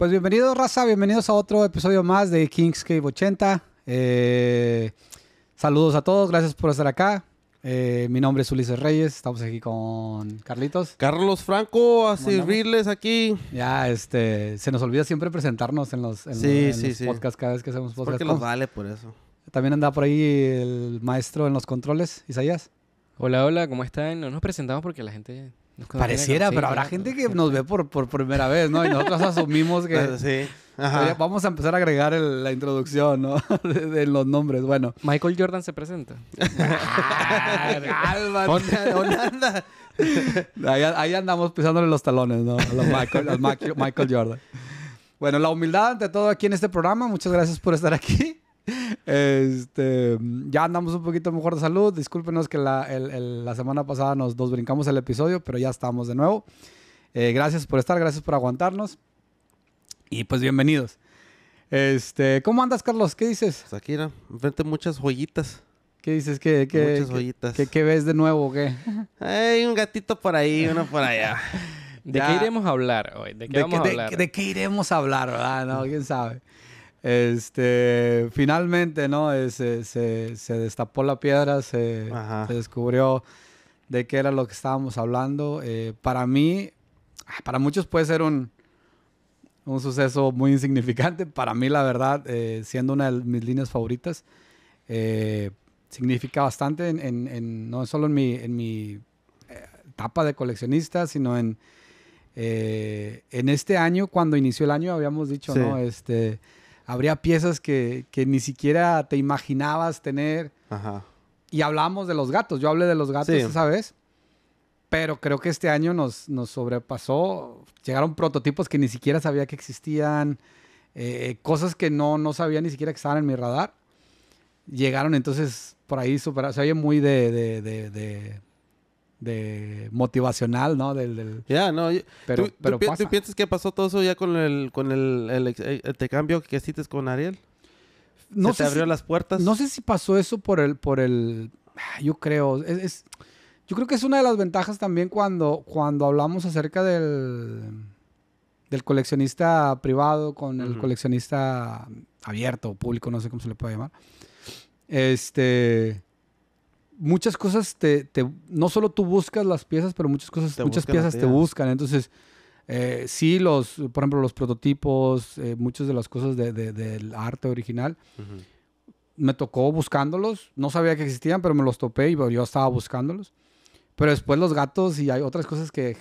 Pues bienvenidos, raza. Bienvenidos a otro episodio más de Kingscape 80. Eh, saludos a todos. Gracias por estar acá. Eh, mi nombre es Ulises Reyes. Estamos aquí con Carlitos. Carlos Franco, a servirles aquí. Ya, este, se nos olvida siempre presentarnos en los, podcasts cada vez que hacemos podcasts. Porque nos vale por eso. También anda por ahí el maestro en los controles, Isaías. Hola, hola, ¿cómo están? No nos presentamos porque la gente Pareciera, pero habrá gente que nos ve por, por primera vez, ¿no? Y nosotros asumimos que... Pues, vamos a empezar a agregar la introducción, ¿no? De, los nombres, bueno. Michael Jordan se presenta. ¡Cálmate! Ah, ahí, ahí, andamos pisándole los talones, ¿no? los Michael Jordan. Bueno, la humildad ante todo aquí en este programa. Muchas gracias por estar aquí. Este, ya andamos un poquito mejor de salud. Discúlpenos que la, la semana pasada nos dos brincamos el episodio, pero ya estamos de nuevo. Eh, gracias por estar, gracias por aguantarnos. Y pues bienvenidos. Este, ¿cómo andas, Carlos? ¿Qué dices? Pues aquí, ¿no? enfrente muchas joyitas. ¿Qué dices? ¿Qué, qué, ves de nuevo qué? Hay un gatito por ahí, uno por allá. ¿De qué iremos a hablar hoy? ¿De qué, a hablar? de, qué iremos a hablar, Ah, No, quién sabe. Este, finalmente, ¿no? Se, eh, se, se destapó la piedra, se, descubrió de qué era lo que estábamos hablando. Eh, para mí, para muchos puede ser un, un suceso muy insignificante. Para mí, la verdad, eh, siendo una de mis líneas favoritas, eh, significa bastante, en, en, no solo en mi, en mi etapa de coleccionista, sino en, en este año, cuando inició el año, habíamos dicho, ¿no? Este habría piezas que, ni siquiera te imaginabas tener. Y hablamos de los gatos, yo hablé de los gatos esa vez, pero creo que este año nos, nos sobrepasó. Llegaron prototipos que ni siquiera sabía que existían, eh, cosas que no, no sabía ni siquiera que estaban en mi radar. Llegaron entonces por ahí superados. Se oye muy de de motivacional, ¿no? Del, Ya, no. pero, ¿tú, piensas que pasó todo eso ya con el, con el, cambio que hiciste con Ariel? No ¿Se te abrió las puertas? No sé si pasó eso por el, por el, ah, yo creo, es, yo creo que es una de las ventajas también cuando, cuando hablamos acerca del, del coleccionista privado con el coleccionista abierto, público, no sé cómo se le puede llamar. Este muchas cosas te, no solo tú buscas las piezas, pero muchas cosas, muchas piezas te buscan. Entonces, eh, sí, los, por ejemplo, los prototipos, eh, muchas de las cosas del arte original, me tocó buscándolos. No sabía que existían, pero me los topé y yo estaba buscándolos. Pero después los gatos y hay otras cosas que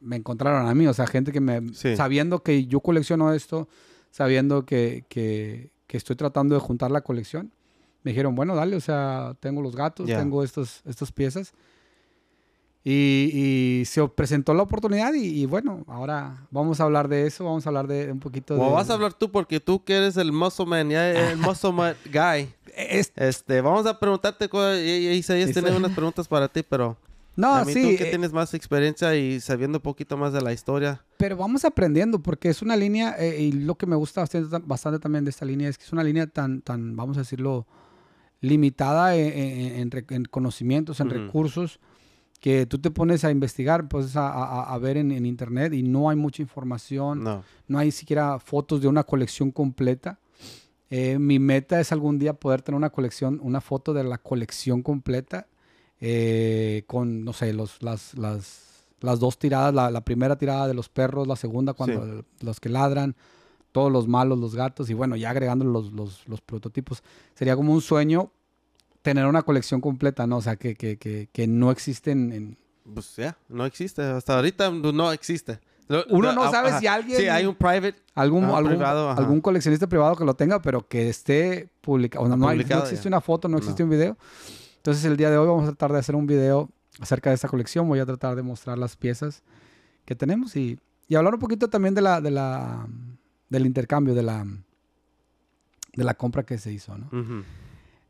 me encontraron a mí, o sea, gente que me, sabiendo que yo colecciono esto, sabiendo que, que, estoy tratando de juntar la colección, me dijeron, bueno, dale, o sea, tengo los gatos, tengo estos, estas piezas. Y, se presentó la oportunidad y, bueno, ahora vamos a hablar de eso, vamos a hablar de un poquito o vas a hablar tú porque tú que eres el muscle man, el muscle guy. Este, vamos a preguntarte, Isaías tiene unas preguntas para ti, pero... No, sí. Tú que eh, tienes más experiencia y sabiendo un poquito más de la historia. Pero vamos aprendiendo porque es una línea, eh, y lo que me gusta bastante, bastante, también de esta línea es que es una línea tan, tan vamos a decirlo, limitada en, conocimientos, en recursos, que tú te pones a investigar, pues a, ver en, internet y no hay mucha información, no, hay siquiera fotos de una colección completa. Eh, mi meta es algún día poder tener una colección, una foto de la colección completa eh, con, no sé, los, las, las, las dos tiradas, la, primera tirada de los perros, la segunda cuando los que ladran, todos los malos, los gatos, y bueno, ya agregando los, los, prototipos. Sería como un sueño tener una colección completa, ¿no? O sea, que, que, que, no existen en... Pues ya, no existe. Hasta ahorita pues, no existe. Uno no ah, sabe si alguien... Sí, hay un private... Algún, ah, algún, coleccionista privado que lo tenga, pero que esté ah, publicado. No, existe una foto, no existe un video. Entonces el día de hoy vamos a tratar de hacer un video acerca de esta colección. Voy a tratar de mostrar las piezas que tenemos y, y hablar un poquito también de la, de la del intercambio, de la, de la compra que se hizo,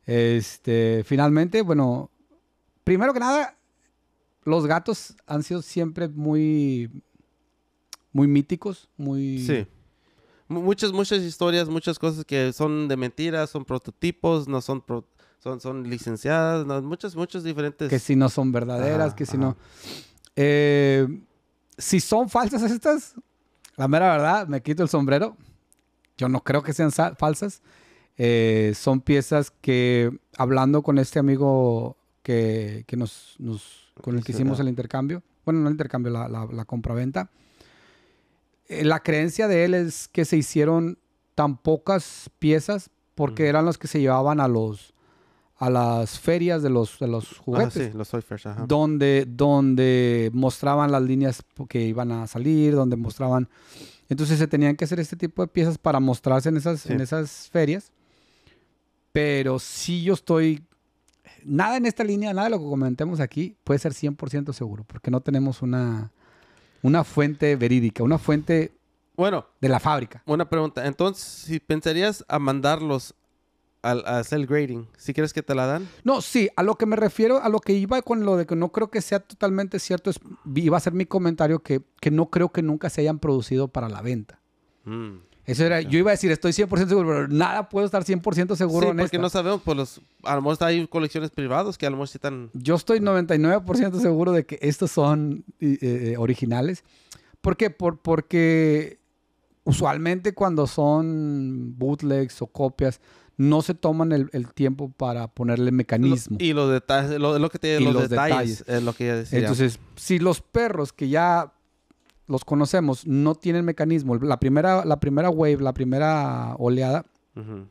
Este, finalmente, bueno, primero que nada, los gatos han sido siempre muy, muy míticos, muy... Sí. Muchas, muchas historias, muchas cosas que son de mentiras, son prototipos, no son, son, son licenciadas, muchas, muchas diferentes. Que si no son verdaderas, que si no... Eh, si son falsas estas, la mera verdad, me quito el sombrero. Yo no creo que sean falsas. Eh, son piezas que, hablando con este amigo que, nos, con el que hicimos el intercambio, bueno, no el intercambio, la, la, la compraventa, eh, la creencia de él es que se hicieron tan pocas piezas porque eran las que se llevaban a los, a las ferias de los, de los ah, juguetes. los Toy Donde, donde mostraban las líneas que iban a salir, donde mostraban... Entonces se tenían que hacer este tipo de piezas para mostrarse en esas, en esas ferias. Pero si yo estoy... Nada en esta línea, nada de lo que comentemos aquí puede ser 100% seguro, porque no tenemos una, una fuente verídica, una fuente bueno, de la fábrica. una pregunta. Entonces, si pensarías a mandarlos al, hacer el grading. ¿Si quieres que te la dan? No, sí, a lo que me refiero, a lo que iba con lo de que no creo que sea totalmente cierto, es, iba a ser mi comentario que, que no creo que nunca se hayan producido para la venta. Mm. Eso era, yo iba a decir, estoy 100% seguro, pero nada puedo estar 100% seguro sí, porque no sabemos, pues los, a lo mejor hay colecciones privadas que a lo mejor sí están... Yo estoy 99% seguro de que estos son eh, eh, originales. ¿Por qué? Por, porque usualmente cuando son bootlegs o copias, no se toman el, tiempo para ponerle mecanismo. y los detalles, lo, lo que detalles, lo que decía. Entonces, si los perros que ya los conocemos no tienen mecanismo, la primera, la primera wave, la primera oleada, vienen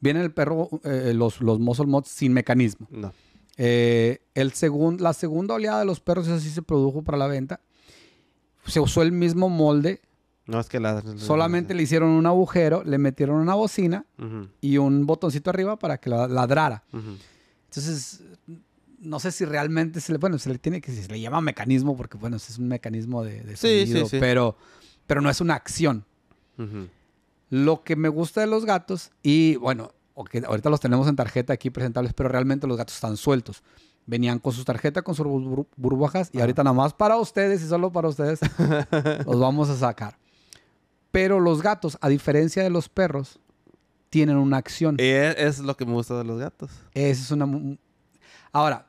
viene el perro, eh, los, los mods sin mecanismo. Eh, el segundo la segunda oleada de los perros, así se produjo para la venta. Se usó el mismo molde no, es que la... Solamente le hicieron un agujero, le metieron una bocina y un botoncito arriba para que ladrara. Entonces, no sé si realmente se le... Bueno, se le tiene que... Se le llama mecanismo porque, bueno, es un mecanismo de, de sonido, Pero, pero no es una acción. Lo que me gusta de los gatos y, bueno, ahorita los tenemos en tarjeta aquí presentables, pero realmente los gatos están sueltos venían con su tarjeta, con sus burbujas, y ahorita nada más para ustedes y solo para ustedes los vamos a sacar. Pero los gatos, a diferencia de los perros, tienen una acción. Eh, es, lo que me gusta de los gatos. es una... Ahora,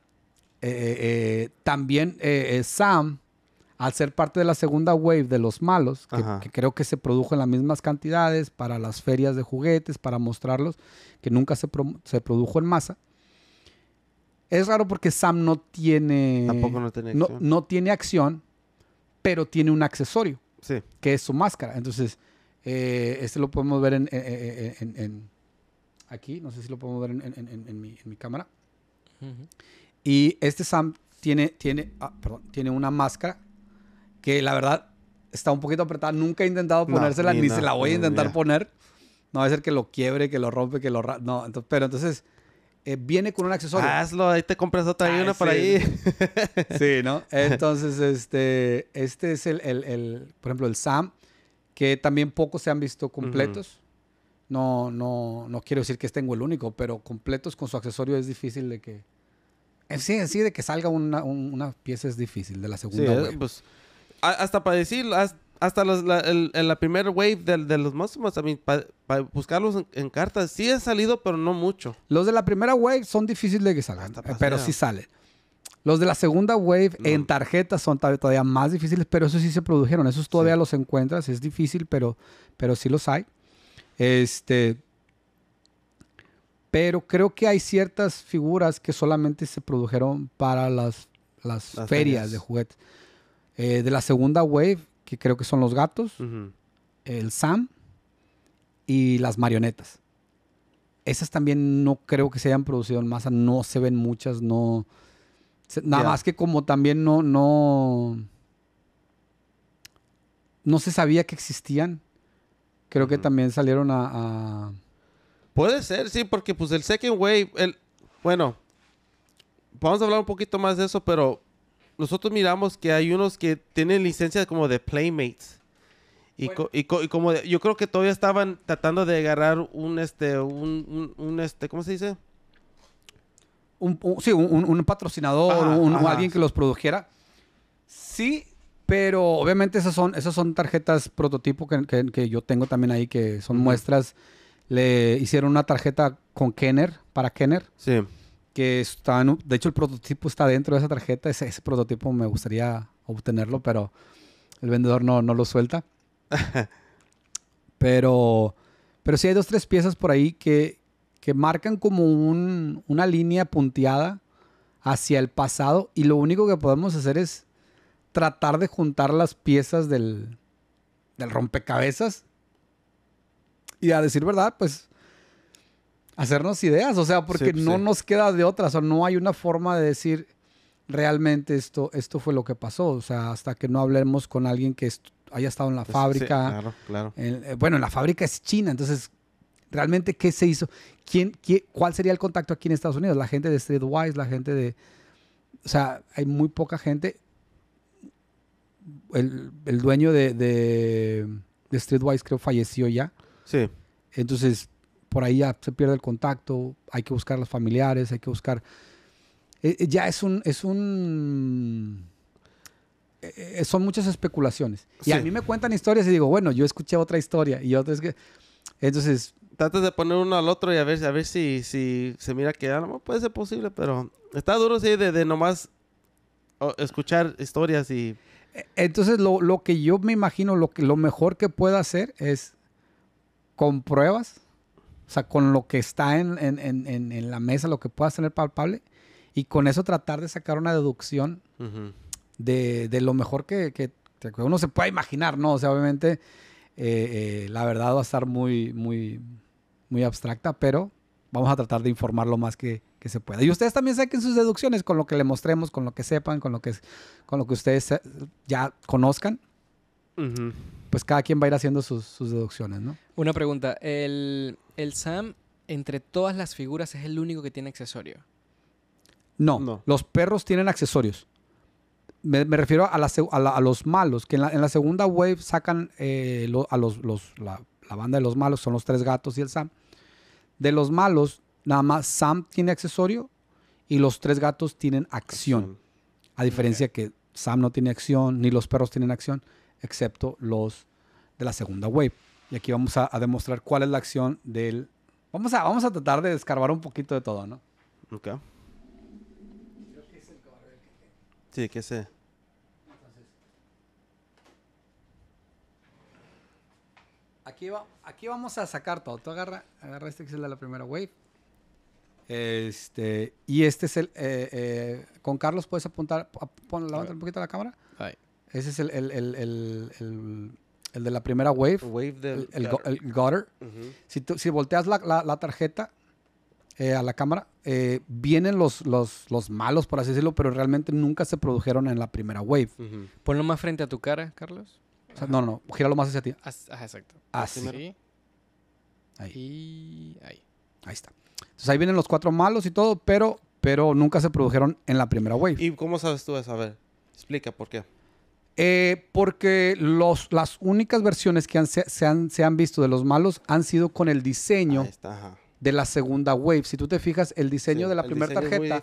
eh, eh, también Sam, al ser parte de la segunda wave de los malos, que, creo que se produjo en las mismas cantidades para las ferias de juguetes, para mostrarlos, que nunca se, produjo en masa. Es raro porque Sam no tiene... no tiene acción, pero tiene un accesorio que es su máscara. Entonces, eh, este lo podemos ver en, aquí, no sé si lo podemos ver en, mi, cámara. Y este Sam tiene, tiene, ah, perdón, tiene una máscara que la verdad está un poquito apretada. Nunca he intentado ponérsela, ni, se la voy a intentar poner. No va a ser que lo quiebre, que lo rompe, que lo... No, entonces, pero entonces eh, viene con un accesorio. Hazlo, ahí te compras otra y ah, una para por ahí. sí, ¿no? Entonces, este, este es el, por ejemplo, el SAM, que también pocos se han visto completos. No, no, no quiero decir que tengo el único, pero completos con su accesorio es difícil de que. En eh, sí, sí, de que salga una, pieza es difícil, de la segunda. Pues, hasta para decirlo hasta la, la primera wave de, de los máximos también para buscarlos en, cartas, sí han salido, pero no mucho. Los de la primera wave son difíciles de que salgan, eh, pero sí salen. Los de la segunda wave en tarjetas son todavía más difíciles, pero esos sí se produjeron. Esos todavía los encuentras. Es difícil, pero, pero sí los hay. Este, pero creo que hay ciertas figuras que solamente se produjeron para las, las, ferias, de juguetes. Eh, de la segunda wave, que creo que son los gatos, el Sam y las marionetas. Esas también no creo que se hayan producido en masa, no se ven muchas, no... nada más que como también no, no... No se sabía que existían. Creo que también salieron a, Puede ser, sí, porque pues el Second Wave, el... Bueno, vamos a hablar un poquito más de eso, pero nosotros miramos que hay unos que tienen licencias como de Playmates. Y, como yo creo que todavía estaban tratando de agarrar un, este, un, un, este, ¿cómo se dice? Un, sí, un, patrocinador, o un, alguien que los produjera. Sí, pero obviamente esas son, esas son tarjetas prototipo que, yo tengo también ahí, que son muestras. Le hicieron una tarjeta con Kenner, para Kenner. Sí que están, de hecho el prototipo está dentro de esa tarjeta, ese, prototipo me gustaría obtenerlo, pero el vendedor no, lo suelta. pero, pero sí hay dos, tres piezas por ahí que, marcan como una línea punteada hacia el pasado y lo único que podemos hacer es tratar de juntar las piezas del, del rompecabezas. Y a decir verdad, pues hacernos ideas, o sea, porque pues no nos queda de otra, o sea, no hay una forma de decir realmente esto, esto fue lo que pasó, o sea, hasta que no hablemos con alguien que haya estado en la pues fábrica. claro, claro. Eh, bueno, la fábrica es China, entonces, ¿realmente qué se hizo? ¿Quién, ¿Cuál sería el contacto aquí en Estados Unidos? La gente de Streetwise, la gente de... O sea, hay muy poca gente. El, dueño de, de Streetwise creo falleció ya. Sí. Entonces, por ahí ya se pierde el contacto, hay que buscar a los familiares, hay que buscar... Eh, eh, ya es un... Es un eh, son muchas especulaciones. Y a mí me cuentan historias y digo, bueno, yo escuché otra historia y otra es que... Entonces... Tratas de poner uno al otro y a ver, a ver si, si se mira que no puede ser posible, pero está duro, sí, de, nomás escuchar historias y... E, entonces, lo, lo, que yo me imagino, lo, que, lo mejor que pueda hacer es con pruebas o sea, con lo que está en, en, en, en la mesa, lo que puedas tener palpable, y con eso tratar de sacar una deducción de, lo mejor que, uno se pueda imaginar, ¿no? O sea, obviamente eh, eh, la verdad va a estar muy, muy, muy abstracta, pero vamos a tratar de informar lo más que, se pueda. Y ustedes también saquen sus deducciones con lo que le mostremos, con lo que sepan, con lo que, con lo que ustedes ya conozcan. Pues cada quien va a ir haciendo sus, deducciones, ¿no? Una pregunta. El, Sam, entre todas las figuras, es el único que tiene accesorio. No, los perros tienen accesorios. Me, refiero a, los malos, que en la, segunda wave sacan eh, a los, la, banda de los malos, son los tres gatos y el Sam. De los malos, nada más Sam tiene accesorio y los tres gatos tienen acción. A diferencia que Sam no tiene acción, ni los perros tienen acción excepto los de la segunda wave. Y aquí vamos a, demostrar cuál es la acción del... Vamos a, vamos a tratar de descarbar un poquito de todo, ¿no? Ok. Sí, que sé. Aquí, va, aquí vamos a sacar todo. Tú agarra, agarra este que es el de la primera wave. Este, y este es el. Eh, eh, con Carlos, puedes apuntar. Pon, un poquito la cámara. Ahí. Ese es el, el, el, el el de la primera wave, el, el, si, si, volteas la, tarjeta eh, a la cámara, eh, vienen los, los, los, malos, por así decirlo, pero realmente nunca se produjeron en la primera wave. Ponlo más frente a tu cara, Carlos. no, no, gíralo más hacia ti. ah, exacto. Ahí. ahí. Ahí está. Entonces ahí vienen los cuatro malos y todo, pero, pero nunca se produjeron en la primera wave. ¿Y cómo sabes tú eso? A ver, explica por qué. Eh, porque los, las únicas versiones que se, han, visto de los malos han sido con el diseño de la segunda wave. Si tú te fijas, el diseño de la primera tarjeta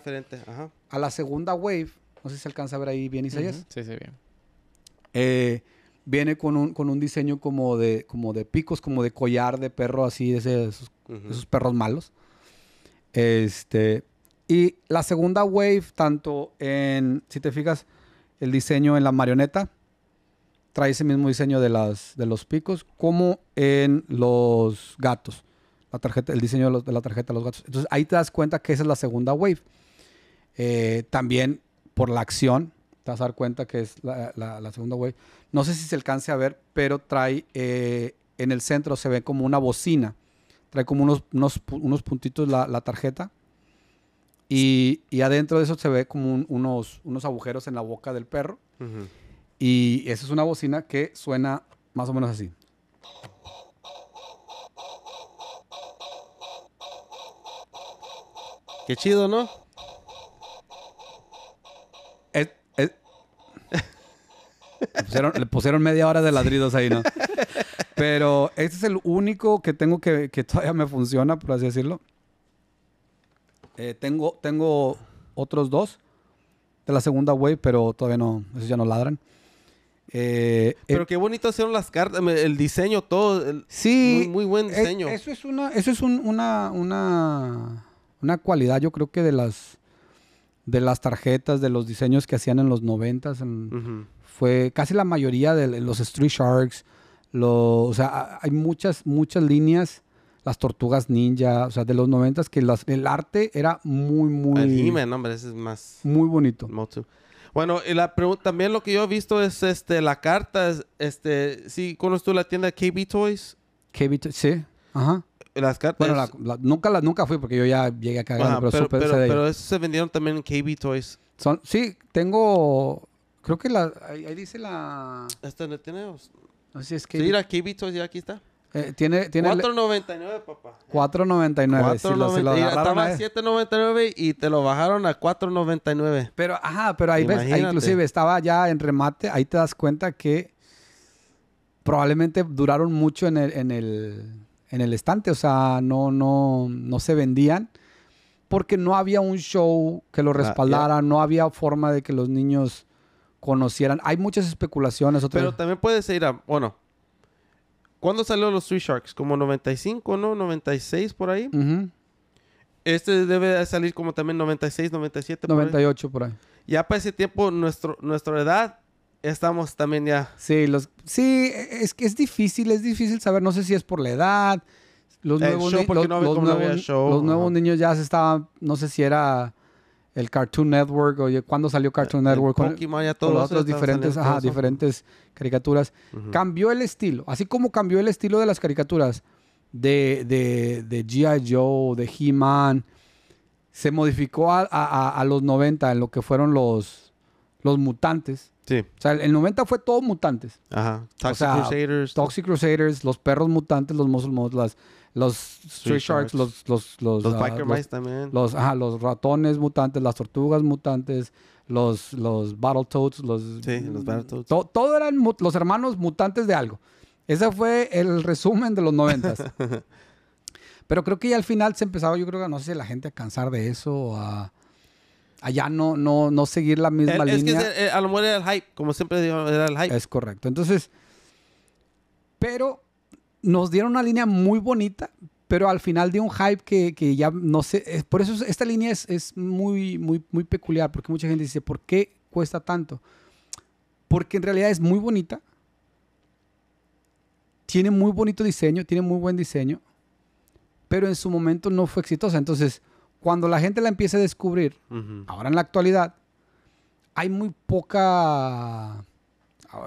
a la segunda wave, no sé si se alcanza a ver ahí bien, Isaías. Sí, sí, bien. Eh, viene con un, diseño como de, como de picos, como de collar de perro, así, de, ese, esos, perros malos. Este, y la segunda wave, tanto en, si te fijas, el diseño en la marioneta. Trae ese mismo diseño de, las, de los picos, como en los gatos. La tarjeta, el diseño de, la tarjeta de los gatos. Entonces ahí te das cuenta que esa es la segunda wave. Eh, también por la acción, te vas a dar cuenta que es la, segunda wave. No sé si se alcance a ver, pero trae eh, en el centro se ve como una bocina. Trae como unos, unos, puntitos la, la tarjeta y, adentro de eso se ve como unos, unos agujeros en la boca del perro. Y esa es una bocina que suena más o menos así. Qué chido, ¿no? le, pusieron, media hora de ladridos ahí, ¿no? Pero este es el único que tengo que todavía me funciona, por así decirlo. Eh, tengo, tengo otros dos de la segunda wave, pero todavía no, esos ya no ladran. Eh, eh, pero qué bonito hicieron las cartas, el diseño, todo. sí. Muy, buen diseño. eso es una, una, cualidad, yo creo que de las de las tarjetas, de los diseños que hacían en los noventas. Fue casi la mayoría de los Street Sharks. o sea, hay muchas, muchas líneas las tortugas ninja, o sea, de los noventas, que las, el arte era muy, muy... Anime, no, hombre, ese es más... Muy bonito. Bueno, y la también lo que yo he visto es este la carta, este, sí, ¿conoces tú la tienda KB Toys? KB Toys, sí, ajá. Las cartas. Bueno, nunca, nunca fui porque yo ya llegué a cagar, pero, eso se vendieron también en KB Toys. Son, sí, tengo, creo que la, ahí, dice la... ¿Esta no tenemos No es que Sí, KB Toys ya aquí está. Eh, tiene, 4.99, papá. 4.99. Si si estaba a 7.99 y te lo bajaron a 4.99. Pero, ajá, pero ahí ves, inclusive estaba ya en remate, ahí te das cuenta que probablemente duraron mucho en el, el, en el estante, o sea, no, no, no se vendían porque no había un show que lo ah, respaldara, no había forma de que los niños conocieran. Hay muchas especulaciones. pero también puedes ir a, bueno, ¿Cuándo salió los Three Sharks? Como 95, ¿no? 96 por ahí. Este debe salir como también 96, 97. 98 por ahí. Ya para ese tiempo, nuestro, nuestra edad, estamos también ya. Sí, los, sí, es que es difícil, es difícil saber. No sé si es por la edad. Los, nuevos, los nuevos, niños ya se estaban, no sé si era el Cartoon Network, oye, ¿cuándo salió eh, Cartoon Network? El Pokémon, todos los otros diferentes, ajá, diferentes caricaturas. Cambió el estilo, así como cambió el estilo de las caricaturas de, de, de G.I. Joe, de He-Man, se modificó a, los 90 en lo que fueron los, los mutantes. Sí. O sea, el 90 fue todo mutantes. Ajá. Toxic Crusaders. Toxic Crusaders, los perros mutantes, los musulmanes, las los Street Sharks, los, los, los, ah, mice también. Los, los ratones mutantes, las tortugas mutantes, los, los Battletoads, los... Sí, los Battletoads. todo eran los hermanos mutantes de algo. Ese fue el resumen de los noventas. Pero creo que ya al final se empezaba, yo creo que no sé si la gente a cansar de eso o a allá no, no, no seguir la misma línea. Es que eh, a lo mejor era el hype, como siempre digo, era el hype. Es correcto. Entonces, pero nos dieron una línea muy bonita, pero al final de un hype que, ya no sé. Eh, por eso esta línea es, es, muy, muy, muy peculiar, porque mucha gente dice, ¿por qué cuesta tanto? Porque en realidad es muy bonita. Tiene muy bonito diseño, tiene muy buen diseño, pero en su momento no fue exitosa. Entonces, cuando la gente la empieza a descubrir, ahora en la actualidad, hay muy poca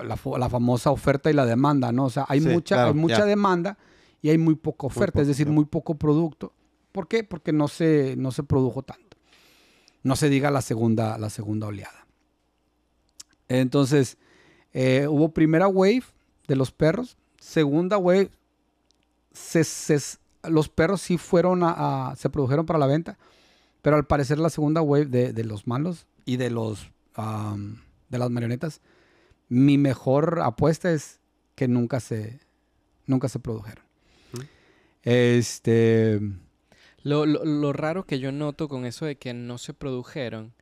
la, famosa oferta y la demanda, ¿no? O sea, hay mucha, hay mucha demanda y hay muy poca oferta, es decir, muy poco producto. ¿Por qué? Porque no se, no se produjo tanto. No se diga la segunda, la segunda oleada. Entonces, eh, hubo primera wave de los perros, segunda wave, los perros sí fueron a, se produjeron para la venta, pero al parecer la segunda wave de, los malos y de los de las marionetas mi mejor apuesta es que nunca se, nunca se produjeron. Este. Lo, raro que yo noto con eso de que no se produjeron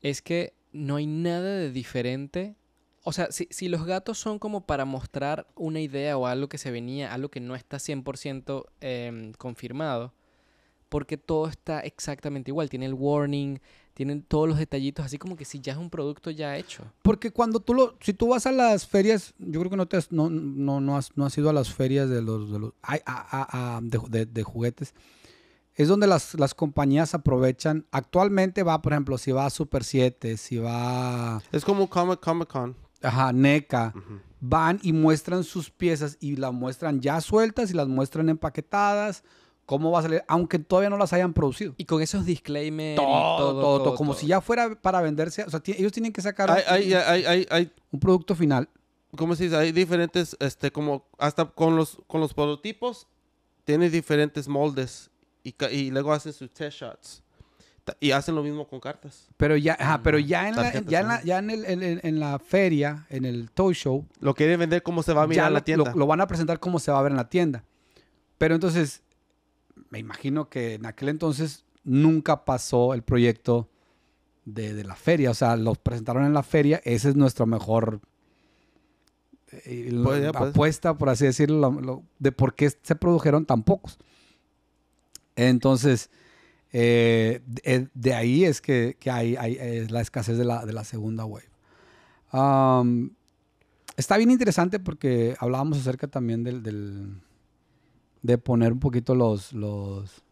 es que no hay nada de diferente. O sea, si, los gatos son como para mostrar una idea o algo que se venía, algo que no está 100% em, confirmado, porque todo está exactamente igual. Tiene el warning, tienen todos los detallitos, así como que si ya es un producto ya hecho. Porque cuando tú lo, si tú vas a las ferias, yo creo que no te has, no, no, no, has, no has ido a las ferias de los, de, los, de, de, juguetes, es donde las, las, compañías aprovechan, actualmente va, por ejemplo, si va a Super 7, si va... Es como Comic, Con. Ajá, NECA. Van y muestran sus piezas y las muestran ya sueltas y las muestran empaquetadas ¿Cómo va a salir? Aunque todavía no las hayan producido. Y con esos disclaimers. Todo, todo, todo, Como si ya fuera para venderse. O sea, ellos tienen que sacar hay, hay, hay, un producto final. ¿Cómo se dice? Hay diferentes, este, como hasta con los, con los prototipos, Tienen diferentes moldes y, luego hacen sus test shots. Y hacen lo mismo con cartas. Pero ya, ajá, pero ya en la, ya en la, ya en el, en, la feria, en el toy show. Lo quieren vender como se va a mirar en la tienda. Lo, lo, van a presentar como se va a ver en la tienda. Pero entonces, me imagino que en aquel entonces nunca pasó el proyecto de, la feria. O sea, los presentaron en la feria. Esa es nuestra mejor eh, pues pues. apuesta, por así decirlo, de por qué se produjeron tan pocos. Entonces, eh, eh, de, ahí es que, hay, la escasez de la, segunda wave. está bien interesante porque hablábamos acerca también del de poner un poquito los, los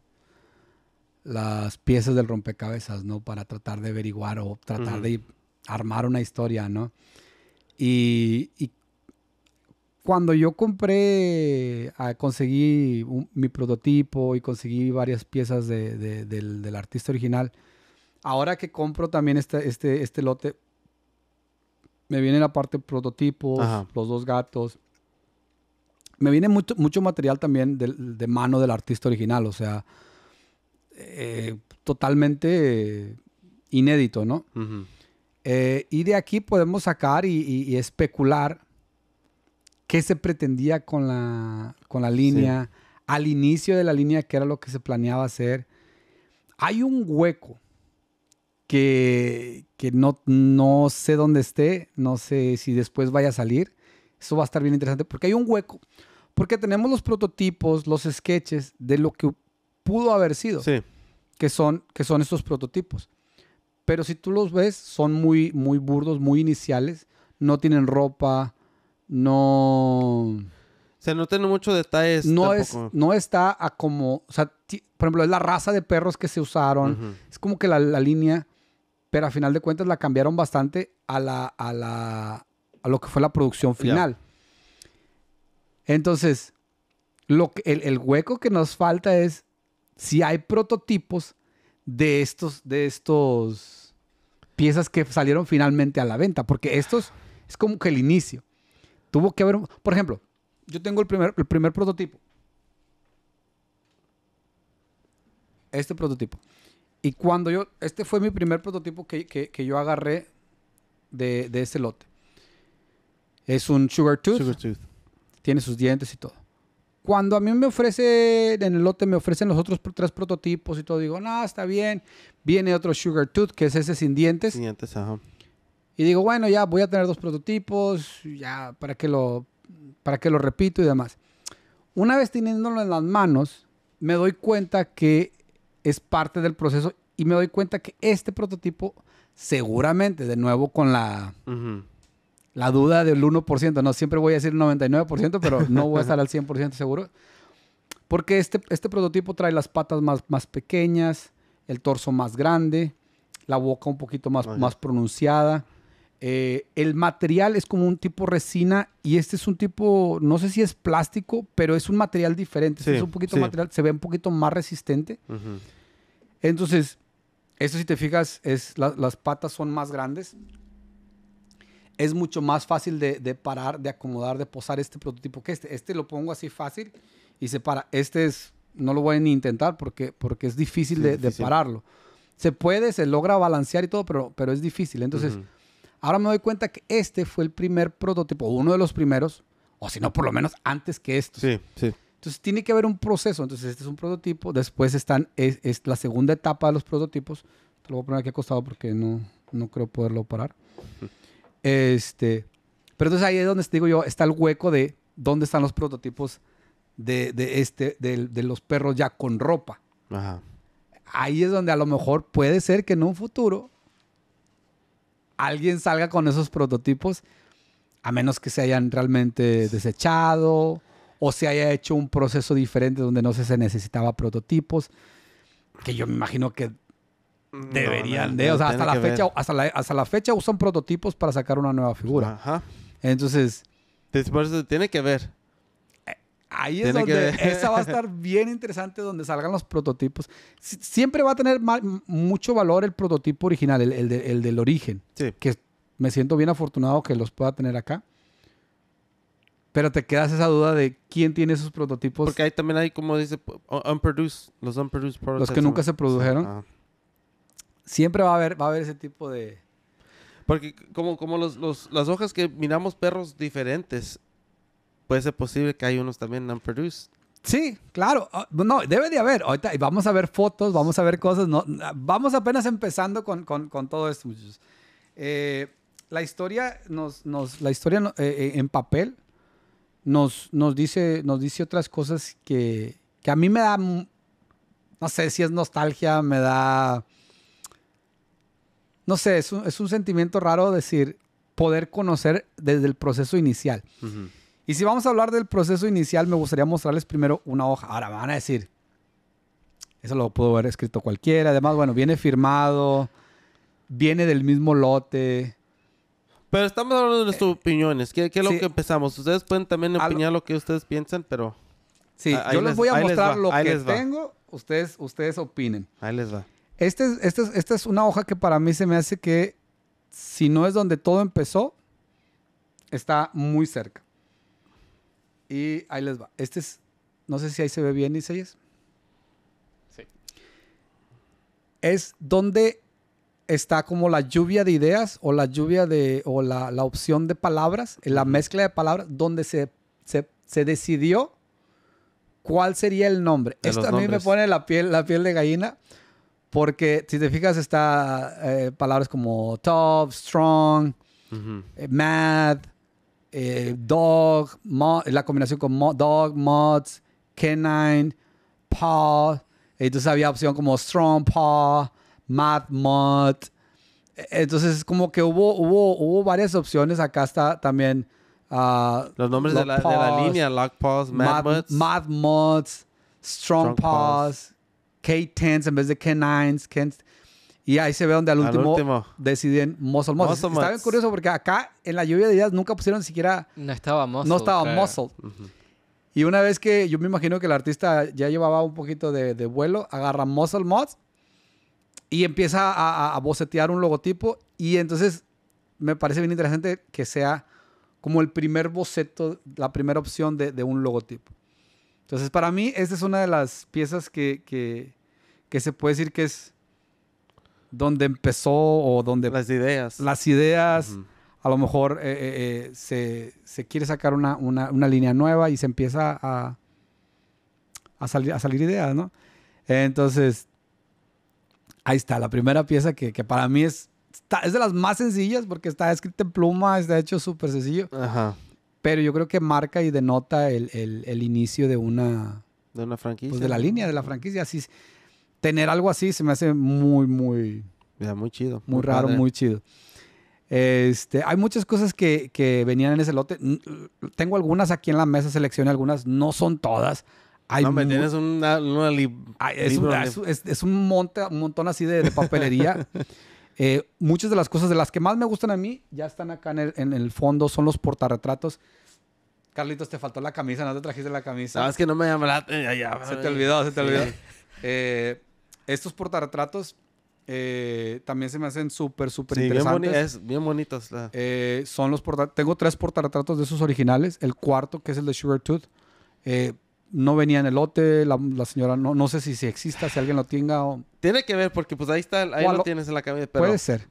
las piezas del rompecabezas, ¿no? Para tratar de averiguar o tratar de armar una historia, ¿no? Y, cuando yo compré, ah, conseguí mi prototipo y conseguí varias piezas de, del, del, artista original, ahora que compro también este, este, este lote, me viene la parte prototipos, los dos gatos, me viene mucho, mucho material también de, mano del artista original, o sea, eh, totalmente inédito, ¿no? Eh, y de aquí podemos sacar y, especular qué se pretendía con la, con la línea, al inicio de la línea, qué era lo que se planeaba hacer. Hay un hueco que, no, no sé dónde esté, no sé si después vaya a salir. Eso va a estar bien interesante porque hay un hueco. Porque tenemos los prototipos, los sketches de lo que pudo haber sido. Que son, que son estos prototipos. Pero si tú los ves, son muy, muy burdos, muy iniciales. No tienen ropa, no... Se notan muchos detalles. No, es, no está a como, o sea, por ejemplo, es la raza de perros que se usaron. Es como que la, línea, pero a final de cuentas la cambiaron bastante a, la, a, la, a lo que fue la producción final. Entonces, lo que, el, hueco que nos falta es si hay prototipos de estos, de estos piezas que salieron finalmente a la venta, porque estos es como que el inicio. Tuvo que haber, por ejemplo, yo tengo el primer, el primer prototipo. Este prototipo. Y cuando yo, este fue mi primer prototipo que, que, yo agarré de, de ese lote. Es un Sugar Tooth. Sugar Tooth tiene sus dientes y todo. Cuando a mí me ofrece, en el lote me ofrecen los otros tres prototipos y todo, digo, no, está bien. Viene otro Sugar Tooth, que es ese sin dientes. Sin dientes, ajá. Y digo, bueno, ya voy a tener dos prototipos, ya, para que lo, para que lo repito y demás. Una vez teniéndolo en las manos, me doy cuenta que es parte del proceso y me doy cuenta que este prototipo seguramente, de nuevo con la la duda del 1%, no, siempre voy a decir 99%, pero no voy a estar al 100% seguro. Porque este, este prototipo trae las patas más, más pequeñas, el torso más grande, la boca un poquito más, ah, más pronunciada. Eh, el material es como un tipo resina y este es un tipo, no sé si es plástico, pero es un material diferente. Este es un poquito material, se ve un poquito más resistente. Entonces, esto si te fijas, es las patas son más grandes es mucho más fácil de, parar, de acomodar, de posar este prototipo que este. Este lo pongo así fácil y se para. Este es, no lo voy ni intentar porque, porque es difícil, de, pararlo. Se puede, se logra balancear y todo, pero, pero es difícil. Entonces, ahora me doy cuenta que este fue el primer prototipo, uno de los primeros, o si no, por lo menos antes que esto. Sí, sí. Entonces, tiene que haber un proceso. Entonces, este es un prototipo. Después están, es, la segunda etapa de los prototipos. Te lo voy a poner aquí acostado porque no, creo poderlo parar. Este, pero entonces ahí es donde digo yo, está el hueco de dónde están los prototipos de, este, de, los perros ya con ropa. Ajá. Ahí es donde a lo mejor puede ser que en un futuro alguien salga con esos prototipos, a menos que se hayan realmente desechado o se haya hecho un proceso diferente donde no se necesitaba prototipos, que yo me imagino que Deberían de, o sea, hasta la, fecha, hasta la, fecha usan prototipos para sacar una nueva figura. Ajá. Entonces... Después tiene que ver. Eh, ahí es donde esa va a estar bien interesante donde salgan los prototipos. siempre va a tener mucho valor el prototipo original, el, del origen. Sí. Que me siento bien afortunado que los pueda tener acá. Pero te quedas esa duda de quién tiene esos prototipos. Porque ahí también hay, como dice, unproduced, los unproduced Los que nunca se produjeron. Ajá siempre va a haber, va a haber ese tipo de... Porque como, como las hojas que miramos perros diferentes, puede ser posible que hay unos también non-produced. Sí, claro. Ah, no, debe de haber. Ahorita vamos a ver fotos, vamos a ver cosas. No, vamos apenas empezando con, con, con todo esto, eh, la historia, nos, la historia eh, eh, en papel nos, nos, dice, nos dice otras cosas que, que a mí me da, no sé si es nostalgia, me da no sé, es un, sentimiento raro decir poder conocer desde el proceso inicial. Y si vamos a hablar del proceso inicial, me gustaría mostrarles primero una hoja. Ahora van a decir, eso lo pudo haber escrito cualquiera. Además, bueno, viene firmado, viene del mismo lote. Pero estamos hablando de nuestras eh, opiniones. ¿Qué, es lo que empezamos? Ustedes pueden también opinar lo que ustedes piensan, pero... Sí, yo les, voy a mostrar lo que tengo. Ustedes, ustedes opinen. Ahí les va. Este este esta es una hoja que para mí se me hace que, si no es donde todo empezó, está muy cerca. Y ahí les va. Este es, no sé si ahí se ve bien, Isaías. Sí. Es donde está como la lluvia de ideas o la lluvia de, o la, opción de palabras, eh, la mezcla de palabras, donde se, decidió cuál sería el nombre. Esto a mí me pone la piel, la piel de gallina porque si te fijas, está eh, palabras como tough, strong, eh, mad, eh, dog, la combinación con dog, mods, canine, paw. Entonces había opción como strong paw, mad mod. E, entonces, como que hubo, hubo, hubo varias opciones. Acá está también. Ah, Los nombres de la, línea: Lock Paws, Mad, Mods. Mad Mods, Strong, paws. K-10s en vez de K-9s. K y ahí se ve donde al último, deciden Muscle Mods. Está bien curioso porque acá en la lluvia de ideas nunca pusieron siquiera... No estaba Muscle. No estaba Muscle. Y una vez que yo me imagino que el artista ya llevaba un poquito de, vuelo, agarra Muscle Mods y empieza a, bocetear un logotipo. Y entonces me parece bien interesante que sea como el primer boceto, la primera opción de, de un logotipo. Entonces, para mí, esta es una de las piezas que, que, que se puede decir que es donde empezó o donde... Las ideas. Las ideas. A lo mejor eh, eh, eh, se, se, quiere sacar una, una, una, línea nueva y se empieza a, a, salir, a salir ideas, ¿no? Entonces, ahí está, la primera pieza que, que para mí es, es de las más sencillas porque está escrita en pluma, está hecho súper sencillo. Ajá. Pero yo creo que marca y denota el, el, el inicio de una... De una franquicia. Pues de la línea de la franquicia. Así, tener algo así se me hace muy, muy... Mira, muy chido. Muy, raro, muy chido. Este, hay muchas cosas que, que, venían en ese lote. Tengo algunas aquí en la mesa, seleccioné algunas, no son todas. Hay no, me tienes una, una es, es, un, monte, un montón así de, papelería. Eh, muchas de las cosas de las que más me gustan a mí ya están acá en el, fondo, son los portarretratos. Carlitos, te faltó la camisa, no te trajiste la camisa. Sabes ah, que no me llamaste. se te olvidó, se te olvidó. eh, estos portarretratos eh, también se me hacen súper, súper interesantes. Bien bien bonitos. Eh, son los Tengo tres portarretratos de esos originales. El cuarto, que es el de Sugar Tooth, eh, no venía en el lote. La, señora, no, no sé si, si, exista, si alguien lo tenga. Tiene que ver, porque pues ahí está, ahí lo, tienes en la cabeza. Puede ser.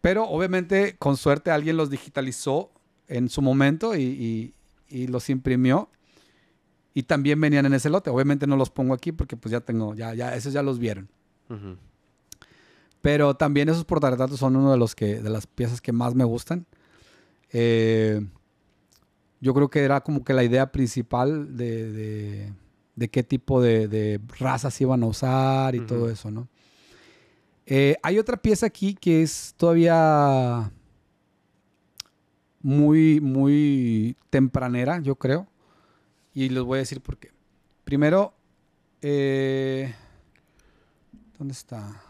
Pero obviamente, con suerte, alguien los digitalizó en su momento y los imprimió y también venían en ese lote. Obviamente no los pongo aquí porque pues ya tengo, ya, ya, esos ya los vieron. Pero también esos portarretratos son uno de los que, de las piezas que más me gustan. Eh, yo creo que era como que la idea principal de, de, qué tipo de, razas iban a usar y todo eso, ¿no? Eh, hay otra pieza aquí que es todavía muy, muy tempranera, yo creo. Y les voy a decir por qué. Primero, eh, ¿dónde está?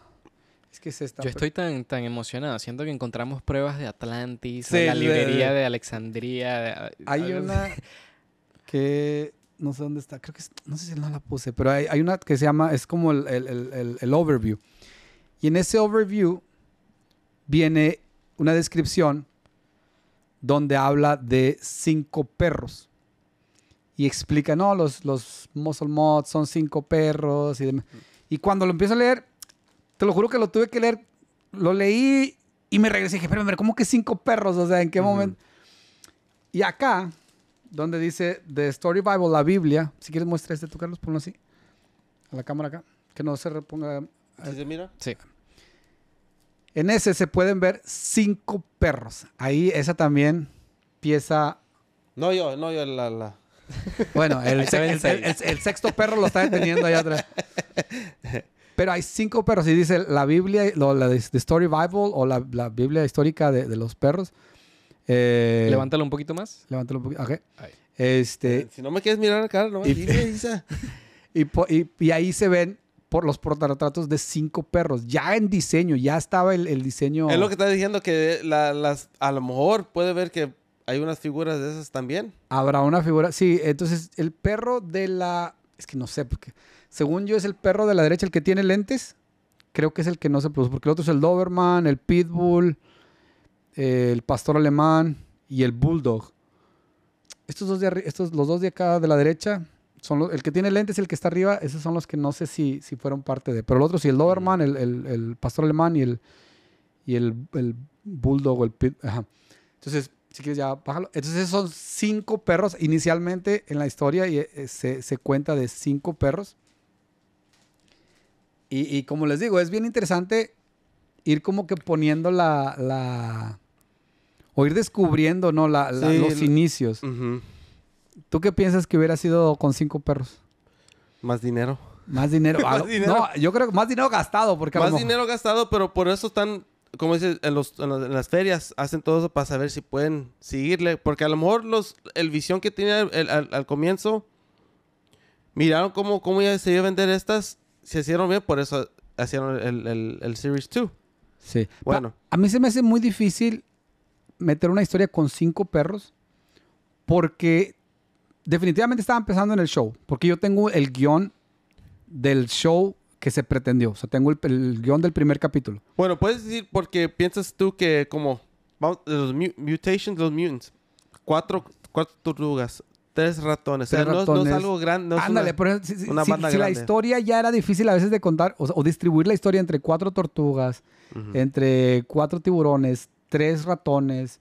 Es que Yo estoy tan, tan emocionado. Siento que encontramos pruebas de Atlantis, de la librería de, Alejandría. Alexandría. Ah, hay una que no sé dónde está. Creo que no sé si no la puse, pero hay, una que se llama, es como el overview. Y en ese overview viene una descripción donde habla de cinco perros y explica, no, los, los muscle mods son cinco perros y Y cuando lo empiezo a leer, te lo juro que lo tuve que leer, lo leí y me regresé dije, pero ¿cómo que cinco perros? O sea, ¿en qué momento? Y acá, donde dice The Story Bible, la Biblia, si quieres muestra este tú, Carlos, ponlo así, a la cámara acá, que no se reponga. ¿Sí se mira? Sí. En ese se pueden ver cinco perros. Ahí esa también pieza... No yo, no yo, la, la... Bueno, el, sexto perro lo está teniendo allá atrás. Pero hay cinco perros. Y dice la Biblia, la The Story Bible o la, Biblia histórica de, los perros. Eh, levántalo un poquito más. Levántalo un poquito. Este, eh, si no me quieres mirar cara, no me y, Y, ahí se ven por los portarretratos de cinco perros. Ya en diseño, ya estaba el, diseño. Es lo que está diciendo, que las, a lo mejor puede ver que ¿Hay unas figuras de esas también? Habrá una figura. Sí, entonces el perro de la. Es que no sé, porque según yo es el perro de la derecha el que tiene lentes. Creo que es el que no se produce, porque el otro es el Doberman, el Pitbull, el Pastor Alemán y el Bulldog. Estos dos de estos, los dos de acá de la derecha, son los... el que tiene lentes y el que está arriba, esos son los que no sé si, si fueron parte de. Pero el otro sí, el Doberman, el, Pastor Alemán y el, y el, el Bulldog, el Pit. Ajá. Entonces, si quieres ya bájalo. Entonces son cinco perros. Inicialmente en la historia y, eh, se, cuenta de cinco perros. Y, como les digo, es bien interesante ir como que poniendo la... o ir descubriendo, ¿no? los inicios. ¿Tú qué piensas que hubiera sido con cinco perros? Más dinero. Más dinero. más dinero. No, yo creo que más dinero gastado. Porque más dinero gastado, pero por eso están como dices, en, las, ferias hacen todo eso para saber si pueden seguirle. Porque a lo mejor los, el visión que tenía al, comienzo, miraron cómo, cómo ya se iba a vender estas, se hicieron bien, por eso hicieron el, Series 2. Sí. Bueno. a mí se me hace muy difícil meter una historia con cinco perros porque definitivamente estaba empezando en el show. Porque yo tengo el guión del show que se pretendió. O sea, tengo el, guión del primer capítulo. Bueno, puedes decir porque piensas tú que como vamos, los mutations, los mutants, cuatro, tortugas, tres ratones. o sea, no, es algo grande... no Ándale, es una, pero si, una banda si, si la historia ya era difícil a veces de contar o, o distribuir la historia entre cuatro tortugas, entre cuatro tiburones, tres ratones,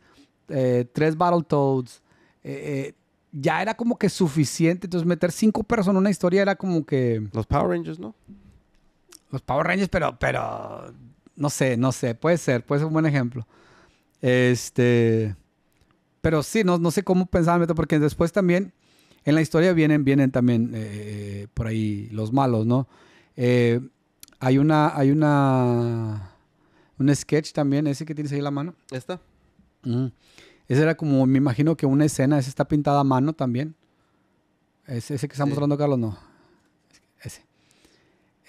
eh, tres Battletoads, toads, eh, eh, ya era como que suficiente. Entonces meter cinco personas en una historia era como que... Los Power Rangers, ¿no? los Power pero, pero, no sé, no sé, puede ser, puede ser un buen ejemplo. Este, pero sí, no, no sé cómo pensaba porque después también en la historia vienen, vienen también eh, eh, por ahí los malos, ¿no? Eh, hay una, hay una, un sketch también, ese que tienes ahí en la mano. ¿Esta? Mm. Ese era como, me imagino que una escena, esa está pintada a mano también. ese que está mostrando Carlos, no.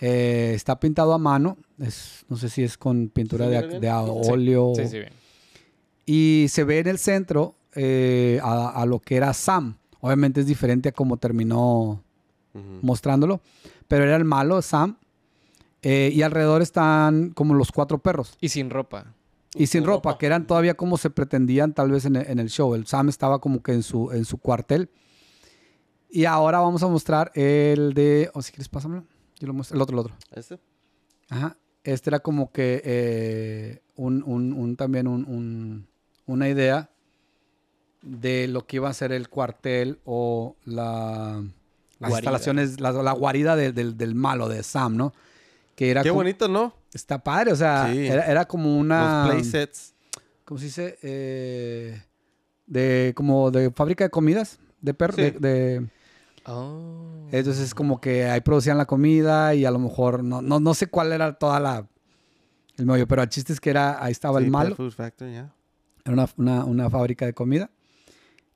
Eh, está pintado a mano, es, no sé si es con pintura de, de óleo. Sí, sí, bien. Y se ve en el centro eh, a, lo que era Sam. Obviamente es diferente a cómo terminó mostrándolo, pero era el malo, Sam. Eh, y alrededor están como los cuatro perros. Y sin ropa. Y, sin ropa, que eran todavía como se pretendían tal vez e, en, el show. El Sam estaba como que en su, en su cuartel. Y ahora vamos a mostrar el de... O oh, si quieres, pásamelo. Yo lo muestro. El otro, el otro. ¿Este? Ajá. Este era como que eh, un, también un, una idea de lo que iba a ser el cuartel o la, las instalaciones, la, guarida del, malo de Sam, ¿no? Que era Qué bonito, ¿no? Está padre, o sea, era, como una... Los playsets. ¿Cómo se dice? Eh, de, como de fábrica de comidas, de perro. de entonces oh. Entonces, como que ahí producían la comida y a lo mejor, no, no, no sé cuál era toda la. El medio, pero el chiste es que era, ahí estaba el malo. Era una, una, una, fábrica de comida.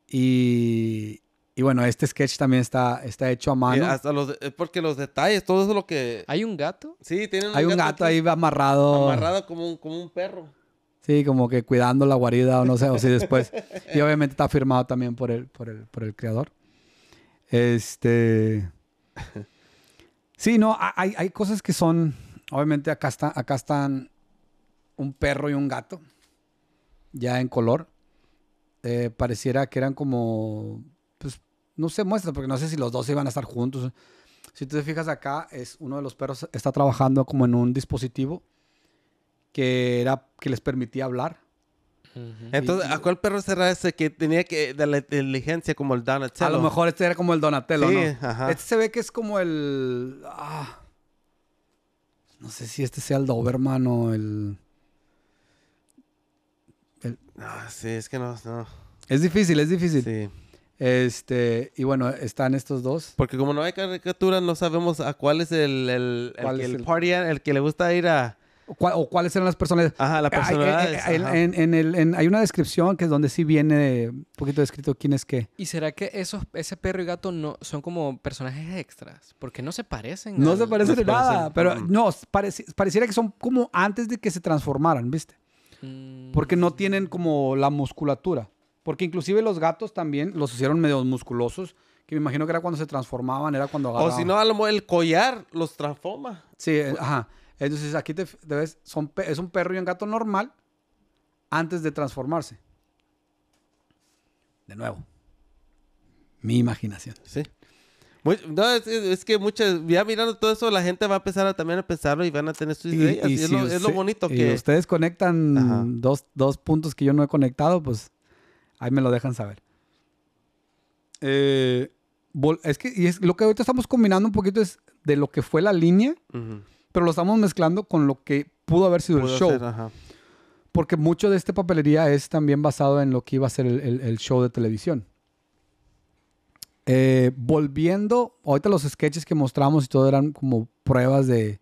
Y, y, bueno, este sketch también está, está hecho a mano. hasta los, eh, porque los detalles, todo eso lo que. ¿Hay un gato? Sí, tiene un Hay un gato, ahí amarrado. Amarrado como un, como un perro. Sí, como que cuidando la guarida o no sé, o si después. y obviamente está firmado también por el, por el, por el creador. Este. Sí, no, hay, hay cosas que son. Obviamente, acá, acá están un perro y un gato, ya en color. Eh, pareciera que eran como. Pues no se muestra, porque no sé si los dos iban a estar juntos. Si tú te fijas acá, es uno de los perros está trabajando como en un dispositivo que, era, que les permitía hablar entonces, ¿a cuál perro será ese que tenía que de la inteligencia como el Donatello? A lo mejor este era como el Donatello, sí, ¿no? Ajá. Este se ve que es como el. Ah, no sé si este sea el Doberman o el. el... Ah, sí, es que no, Es difícil, es difícil. Sí. Este, y bueno, están estos dos. Porque como no hay caricatura, no sabemos a cuál es el, es el... Party, el que le gusta ir a, o cuáles eran las personas. Ajá, la eh, personalidad. Eh, en, en, hay una descripción que es donde sí viene un poquito descrito quién es qué. ¿Y será que esos, ese perro y gato no son como personajes extras? Porque no se parecen. No se parecen nada, pero no, pareciera que son como antes de que se transformaran, ¿viste? Mm. Porque no tienen como la musculatura. Porque inclusive los gatos también los hicieron medio musculosos. Que me imagino que era cuando se transformaban, era cuando O si no, el collar los transforma. Sí, eh, ajá. Entonces aquí te, ves, es un perro y un gato normal antes de transformarse. De nuevo, mi imaginación. Sí. es, que muchas, ya mirando todo eso, la gente va a empezar a también a pensarlo y van a tener sus ideas. Y, es, lo, bonito que... Y ustedes conectan dos, dos, puntos que yo no he conectado, pues ahí me lo dejan saber. Eh, es que y es, lo que ahorita estamos combinando un poquito es de lo que fue la línea pero lo estamos mezclando con lo que pudo haber sido el show. Porque mucho de esta papelería es también basado en lo que iba a ser el, show de televisión. Eh, volviendo, ahorita los sketches que mostramos y todo eran como pruebas de,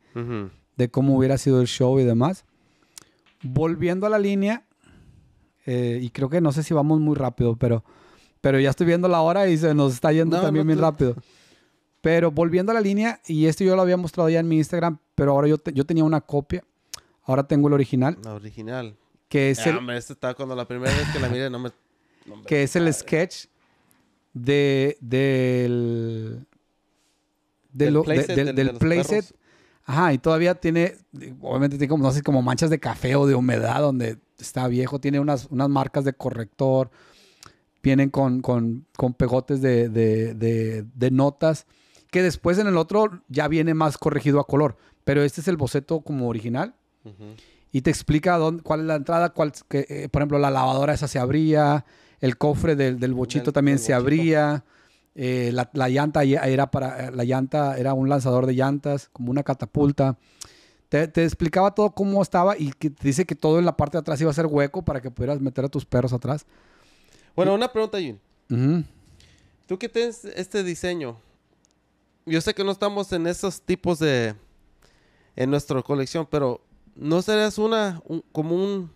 de cómo hubiera sido el show y demás. Volviendo a la línea, eh, y creo que no sé si vamos muy rápido, pero, pero ya estoy viendo la hora y se nos está yendo también bien rápido. Pero volviendo a la línea, y esto yo lo había mostrado ya en mi Instagram, pero ahora yo, tenía una copia, ahora tengo el original. La original. Que es el... está cuando la primera que es el sketch de, del... del, playset, del, Ajá, y todavía tiene, obviamente tiene como, no sé, como manchas de café o de humedad donde está viejo, tiene unas, unas marcas de corrector, vienen con, con, con pegotes de, de, de, notas, que después en el otro ya viene más corregido a color. Pero este es el boceto como original. Y te explica cuál es la entrada, cuál, eh, por ejemplo, la lavadora esa se abría, el cofre del, bochito también se abría, eh, la, llanta era para, eh, la llanta era un lanzador de llantas, como una catapulta. Te, explicaba todo cómo estaba y que dice que todo en la parte de atrás iba a ser hueco para que pudieras meter a tus perros atrás. Bueno, una pregunta, Jim. Tú que tienes este diseño, yo sé que no estamos en esos tipos de, en nuestra colección, pero ¿no serías una, un, como un,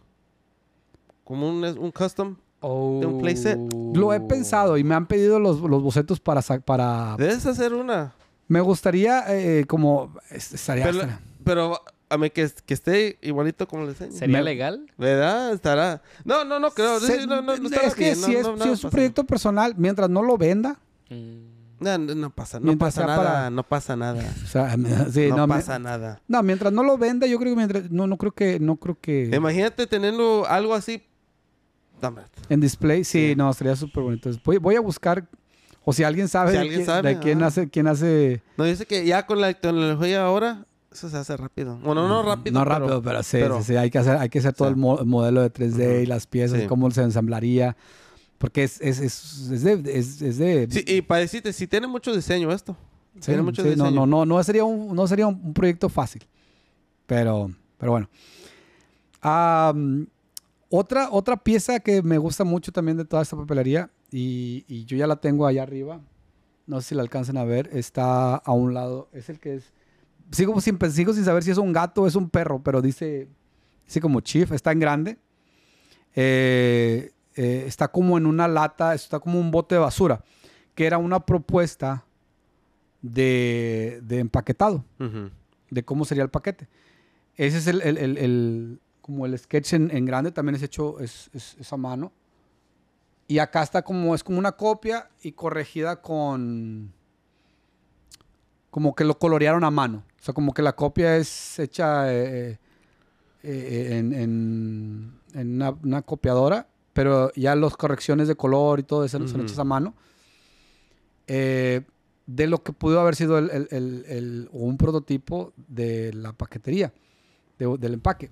como un, un custom? un playset. Oh. Lo he pensado y me han pedido los, los bocetos para, para. Debes hacer una. Me gustaría, eh, como. Estaría. Pero, a mí que, que, esté igualito como le enseño. ¿Sería legal? ¿Verdad? Estará. No, no, no creo. es que si es, si es un proyecto personal, mientras no lo venda. Mm. No, no, pasa, no pasa nada, no pasa nada. no, pasa nada. No, mientras no lo venda, yo creo que mientras... no, no creo que, no creo que. Imagínate teniendo algo así. En display, sí, no, sería súper bonito. Entonces, pues, voy, a buscar, o si alguien sabe, de, quién hace, quién hace. No dice que ya con la tecnología ahora eso se hace rápido. Bueno, no mm, rápido. No rápido, pero, sí, sí, sí, Hay que hacer, hay que hacer todo el modelo de 3D y las piezas, cómo se ensamblaría. Porque es, es, de, Sí, y para decirte, si tiene mucho diseño esto. tiene mucho diseño. No, no, no, no sería un, no sería un proyecto fácil. Pero, pero bueno. otra, otra pieza que me gusta mucho también de toda esta papelería, y, yo ya la tengo allá arriba, no sé si la alcanzan a ver, está a un lado, es el que es... Sigo sin, sin saber si es un gato o es un perro, pero dice, dice como chief, está en grande. Eh, eh, está como en una lata, está como un bote de basura, que era una propuesta de, de empaquetado, de cómo sería el paquete. Ese es el, el, como el sketch en, grande, también es hecho, es, a mano. Y acá está como, es como una copia y corregida con, como que lo colorearon a mano. O sea, como que la copia es hecha eh, eh, en, en, una copiadora pero ya las correcciones de color y todo eso no son hechas a mano. Eh, de lo que pudo haber sido un prototipo de la paquetería, del empaque.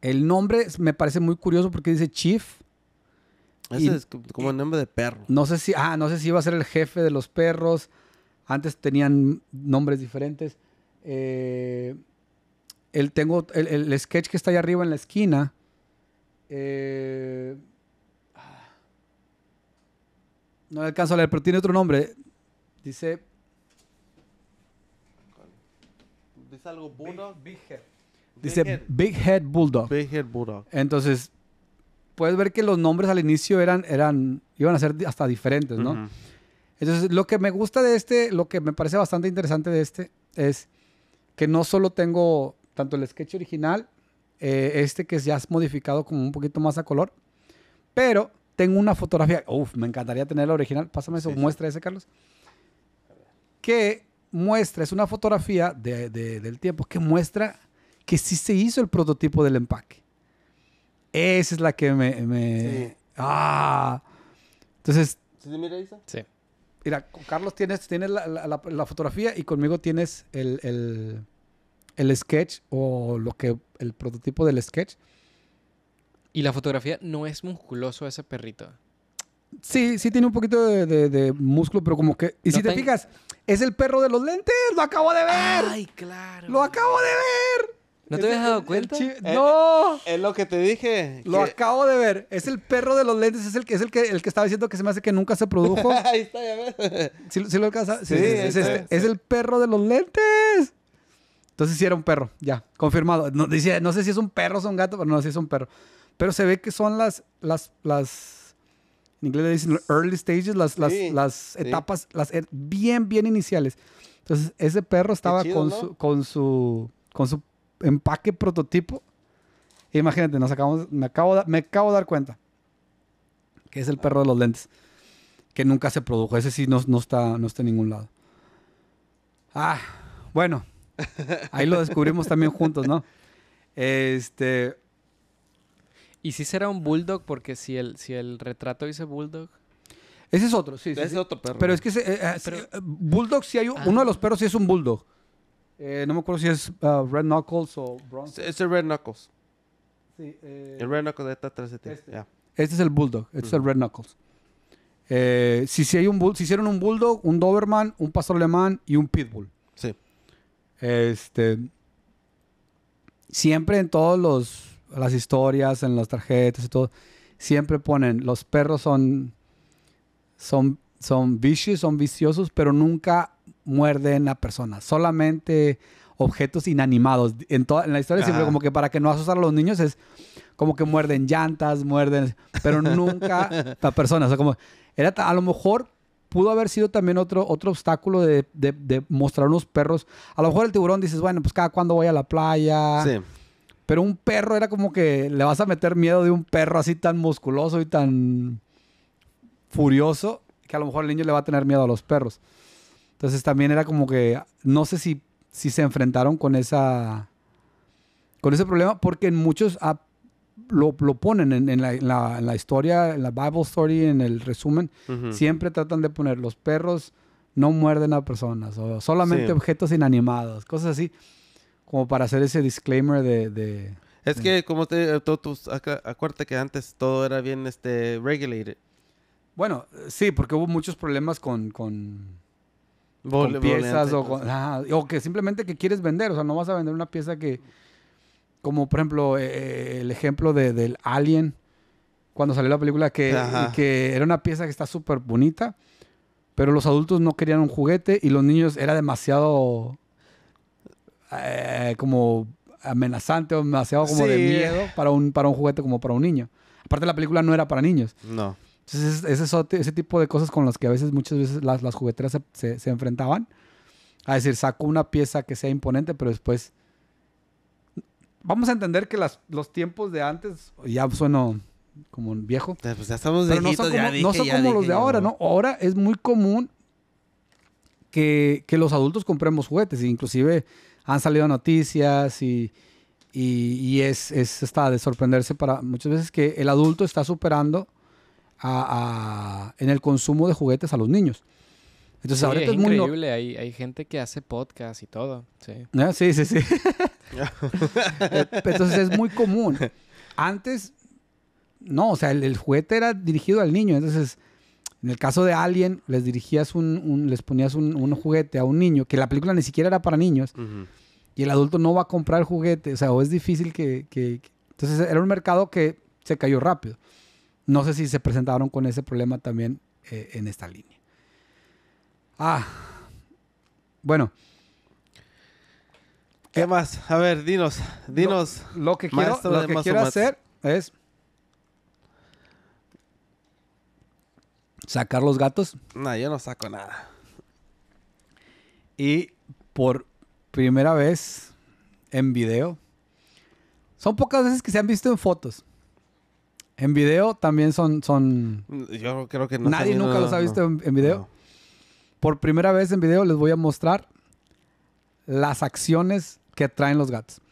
El nombre me parece muy curioso porque dice Chief. Ese es como el nombre de perro. No sé si, ah, no sé si iba a ser el jefe de los perros. Antes tenían nombres diferentes. Eh, el, tengo el, sketch que está ahí arriba en la esquina eh, ah. no alcanzo a leer, pero tiene otro nombre. Dice. ¿Dice algo Bulldog? Big, Head. Dice Big Head. Bulldog. Big Head Bulldog. Entonces, puedes ver que los nombres al inicio eran, eran, iban a ser hasta diferentes, ¿no? Entonces, lo que me gusta de este, lo que me parece bastante interesante de este, es que no solo tengo tanto el sketch original eh, este que ya has modificado como un poquito más a color. Pero tengo una fotografía, uf me encantaría tener la original. Pásame eso, muestra ese, Carlos. Que muestra, es una fotografía del tiempo que muestra que sí se hizo el prototipo del empaque. Esa es la que me... me... Ah. Entonces... ¿Sí te mira esa? Sí. Mira, con Carlos tienes, tienes la, fotografía y conmigo tienes el el sketch o lo que el prototipo del sketch. Y la fotografía no es musculoso ese perrito. Sí, sí tiene un poquito de, de, músculo, pero como que. Y si te fijas, es el perro de los lentes, lo acabo de ver. Ay, claro. Lo acabo de ver. ¿No te habías dado cuenta? Eh, no. Es lo que te dije. Lo acabo de ver. Es el perro de los lentes, es el que es el que el que estaba diciendo que se me hace que nunca se produjo. Ahí está, ya lo alcanza? Este, es, es el perro de los lentes. Entonces sí era un perro, ya, confirmado. No, decía, no sé si es un perro o es un gato, pero no sé si es un perro. Pero se ve que son las, las, las, en inglés le dicen early stages, las, las, las etapas, las eh, bien, bien iniciales. Entonces ese perro estaba con, su, con, su, con su empaque prototipo. Imagínate, nos acabamos, me, acabo de, me acabo dar cuenta que es el perro de los lentes, que nunca se produjo. Ese sí no, no, está, no está en ningún lado. Ah, bueno, Ahí lo descubrimos también juntos, ¿no? Este. ¿Y si será un bulldog? Porque si el, si el retrato dice bulldog. Ese es otro, sí. Ese es otro perro. Pero es que eh, eh, eh, bulldog, sí hay ah. uno de los perros, sí es un bulldog. no me acuerdo si es uh, Red Knuckles o Bronze. Es, el Red Knuckles. Sí, el Red Knuckles de ti. Este. este. es el bulldog. Este es el Red Knuckles. si, si, hay un si hicieron un bulldog, un Doberman, un pastor alemán y un pitbull. Este, siempre en todos los las historias, en las tarjetas y todo, siempre ponen los perros son son son son viciosos, pero nunca muerden a personas, solamente objetos inanimados. En, toda, en la historia siempre como que para que no asustar a los niños es como que muerden llantas, muerden, pero nunca a personas, o sea, como era a lo mejor pudo haber sido también otro, otro obstáculo de, de, mostrar unos perros. A lo mejor el tiburón dices, bueno, pues cada cuando voy a la playa. Sí. Pero un perro era como que le vas a meter miedo de un perro así tan musculoso y tan furioso que a lo mejor el niño le va a tener miedo a los perros. Entonces también era como que no sé si, si se enfrentaron con esa con ese problema porque en muchos ah, lo, lo ponen en, en, la, la, historia, en la Bible story, en el resumen, siempre tratan de poner los perros no muerden a personas o solamente objetos inanimados, cosas así, como para hacer ese disclaimer de... de es que, como te, tú, acuérdate que antes todo era bien este, regulated. Bueno, sí, porque hubo muchos problemas con, con, piezas o, con, o que simplemente que quieres vender, o sea, no vas a vender una pieza que como por ejemplo eh, eh, el ejemplo de, del Alien, cuando salió la película, que, que era una pieza que está súper bonita, pero los adultos no querían un juguete y los niños era demasiado eh, como amenazante o demasiado como de miedo para un, para un juguete como para un niño. Aparte la película no era para niños. No. Entonces es, ese tipo de cosas con las que a veces muchas veces las, las jugueteras se, se, se enfrentaban. A decir, saco una pieza que sea imponente, pero después vamos a entender que los tiempos de antes, ya sueno como un viejo. Pues, ya estamos pero no son como, no son como los de ahora, ¿no? Ahora es muy común que, los adultos compremos juguetes. Inclusive han salido noticias y, es, de sorprenderse para muchas veces que el adulto está superando en el consumo de juguetes a los niños. Entonces es, muy increíble, hay, gente que hace podcast y todo. Sí, ah, sí, sí. Eh, entonces es muy común. Antes, no, o sea, el, juguete era dirigido al niño. Entonces, en el caso de Alien, les dirigías un, les ponías un, juguete a un niño, que la película ni siquiera era para niños, y el adulto no va a comprar el juguete, o sea, o es difícil que, Entonces, era un mercado que se cayó rápido. No sé si se presentaron con ese problema también eh, en esta línea. Ah. Bueno. ¿Qué eh, más? A ver, dinos, dinos. Lo, que quiero, lo que quiero hacer es sacar los gatos. No, yo no saco nada. Y por primera vez en video. Son pocas veces que se han visto en fotos. En video también son. son... Yo creo que Nadie nunca los ha visto en, video. Por primera vez en video les voy a mostrar las acciones que traen los gatos.